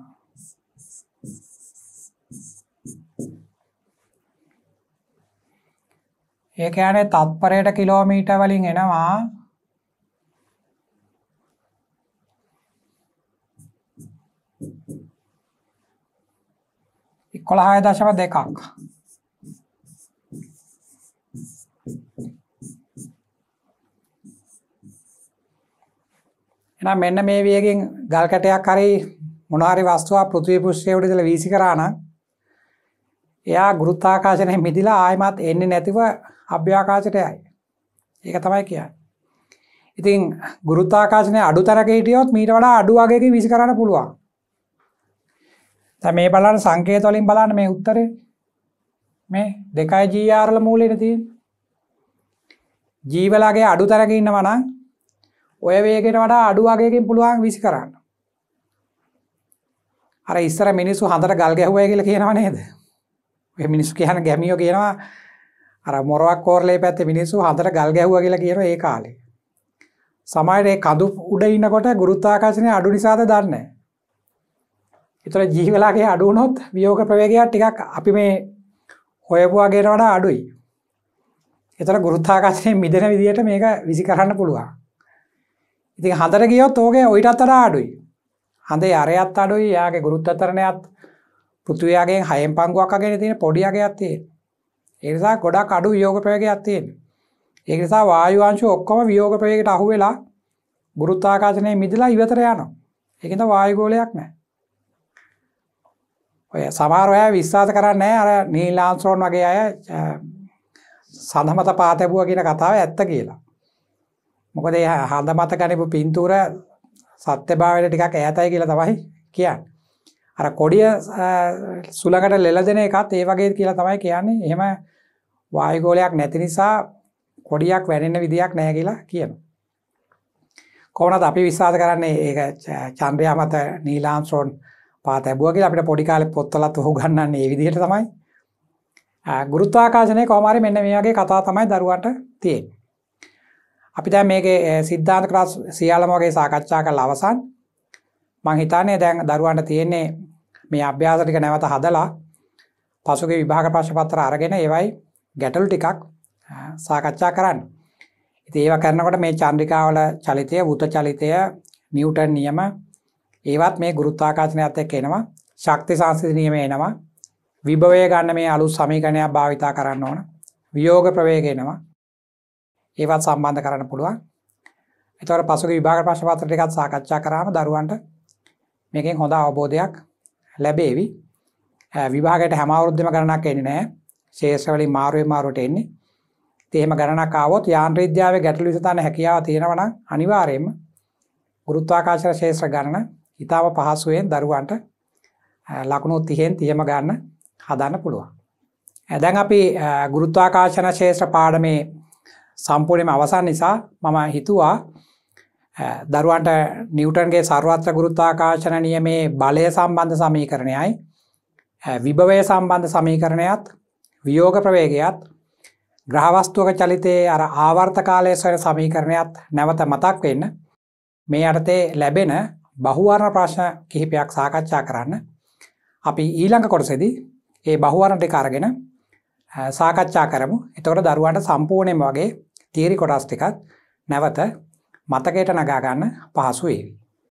Speaker 1: ඒක යනේ තත්පරයට කිලෝමීට වලින් එනවා කොළහය දශව දෙකක් එනම් මෙන්න මේ වියගෙන් ගල් කැටයක් හරි මොනාරි වස්තුවා පෘතිවි පුෂ්්‍යයට දල වීසි කරාන එයා ගුරුත්තාකාශනය මිදිලා ආයමත් එන්නේ නැතිව අභ්‍යාකාශට යයි ඒක තමයි කිය ඉතින් ගුරුත්තාකාශනය අඩු තරක හිටියොත් මීට වඩා අඩු වගේ විසි කරන්න පුළුවන් දැන් මේ බලන්න සංකේත වලින් බලන්න මේ උත්තරේ මේ 2 GR වල මූලෙට තියෙන. G වලගේ අඩු තරක ඉන්නවා නම් ඔය වේගයට වඩා අඩු වගේකින් පුළුවන් විසි කරන්න. අර ඉස්සර මිනිස්සු හඳට ගල් ගැහුවා කියලා කියනවා නේද? ඔය මිනිස්සු කියන ගැමියෝ කියනවා අර මොරවක් කෝරලේ පැත්තේ මිනිස්සු හඳට ගල් ගැහුවා කියලා කියනවා ඒ කාලේ. සමහර ඒ කඳු උඩ ඉන්නකොට ගුරුත්වාකර්ෂණය අඩු නිසාද දන්නේ නැහැ. එතර ජීවලාගේ අඩුවනොත් වියෝග ප්‍රවේගයක් ටිකක් අපි මේ හොයපුවාගේට වඩා අඩුයි එතර ගුරුත්තාකාශය මිදෙන විදිහට මේක විසි කරන්න පුළුවන් ඉති හදර ගියොත් ඕගේ ඔයිටත් අර අඩුයි හඳේ අරයත් අඩුයි යාගේ ගුරුත්තරණයත් පුතුයාගේ හයම් පංගුවක්ගෙන තියෙන පොඩියගේ ඇත්තේ එනිසා ගොඩක් අඩු යෝග ප්‍රයග ඇත්තයෙන් ඒනිසා වායවාංශු ඔක්කොම වියෝග ප්‍රයකට අහුවෙලා ගුරුත්තාකාශනය මිදලා ඉවතර යනවා එකත වායගෝලයක් නෑ ඔය සමාරය විශ්වාස කරන්නේ අර නීලාන්සෝන් වගේ අය සඳමත පාතැබුව කියන කතාව ඇත්ත කියලා. මොකද හඳ මත ගනිපු පින්තූර සත්‍ය භාවයට ටිකක් ඇතයි කියලා තමයි කියන්න. අර කොඩිය සුළඟට ලෙලදෙන එකත් ඒ වගේ කියලා තමයි කියන්නේ එහෙම වායගෝලයක් නැති නිසා කොඩියක් වැඩෙන්න විදියක් නෑ කියලා කියනවා. කොමනත් අපි විශ්වාස කරන්නේ ඒ චන්ද්‍රයා මත නීලාන්සෝන් පාත ඇබුව කියලා අපිට පොඩි කාලේ පොත්වලත් උගන්වන්නේ ඒ විදිහට තමයි. ගුරුත්වාකර්ෂණය කොහොම හරි මෙන්න මේ වගේ කතා තමයි දරුවන්ට තියෙන්නේ. අපි දැන් මේකේ සිද්ධාන්ත ක්ලාස් සියල්ලම වගේ සාකච්ඡා කරලා අවසන්. මං හිතන්නේ දැන් දරුවන්ට තියෙන්නේ මේ අභ්‍යාස ටික නැවත හදලා පසුගිය විභාග ප්‍රශ්න පත්‍ර අරගෙන ඒවයි ගැටලු ටිකක් සාකච්ඡා කරන්න. ඉතින් ඒවා කරනකොට මේ චන්ද්‍රිකාවල චලිතය, වෘත චලිතය, නිව්ටන් නියම ඒවත් මේ ගුරුත්තාකාශනයත් එක් එනවා ශක්ති සංස්කෘතිනියම එනවා විභවය ගන්න මේ අලු සමීකණයක් භාවිතා කරන්න ඕන වියෝග ප්‍රවේගෙනවා ඒවත් සම්බන්ධ කරන්න පුළුවන් එතවට පසු විභාග ප්‍රශ්පත්‍රට එකත් සාකච්ඡා කරාම දරුවන්ට මේකින් හොඳ අවබෝධයක් ලැබේවි විභාගට හැමවරුද්ධම කරනක් එන්නේ නෑ ශේෂවලින් මාරුවේ මාරුවට එන්නේ තේම ගණනකාවොත් යාන්ත්‍රවිද්‍යාවේ ගැටලු විසඳන්න හැකියාව තියෙනවා නම් අනිවාර්යයෙන්ම ගුරුත්වාකර්ෂණ ශේෂ්ත්‍ර ගණන ඉතාව පහසුවෙන් දරුවන්ට ලකුණු තිහෙන් තියම ගන්න හදන්න පුළුවන්. ඇදැන් අපි ගුරුත්වාකාශන ශේෂ්‍ර පාඩමේ සම්පූර්ණයම අවසන් නිසා මම හිතුවා දරුවන්ට නිියවටන්ගේ සර්වත්‍ර ගුරුත්වාකාශන නියමේ බලය සම්බන්ධ සමීකරණයයි විභවය සම්බන්ධ සමීකරණයත් වියෝග ප්‍රවේගයත් ග්‍රහවස්තුවක චලිතයේ අර ආවර්තකාලය සොයන සමීකරණයත් නැවත මතක් වෙන්න මේ අටතේ ලැබෙන බහුවර්ණ ප්‍රශ්න කිහිපයක් සාකච්ඡා කරන්න අපි ඊළඟ කොටසෙදී ඒ බහුවරණට කාරගෙන සාකච්ඡා කරමු එතකොට දරුවන්ට සම්පූර්ණයම වගේ තීරි කොටස් ටිකත් නැවත මතකයට නගාගන්න පහසු ඒවි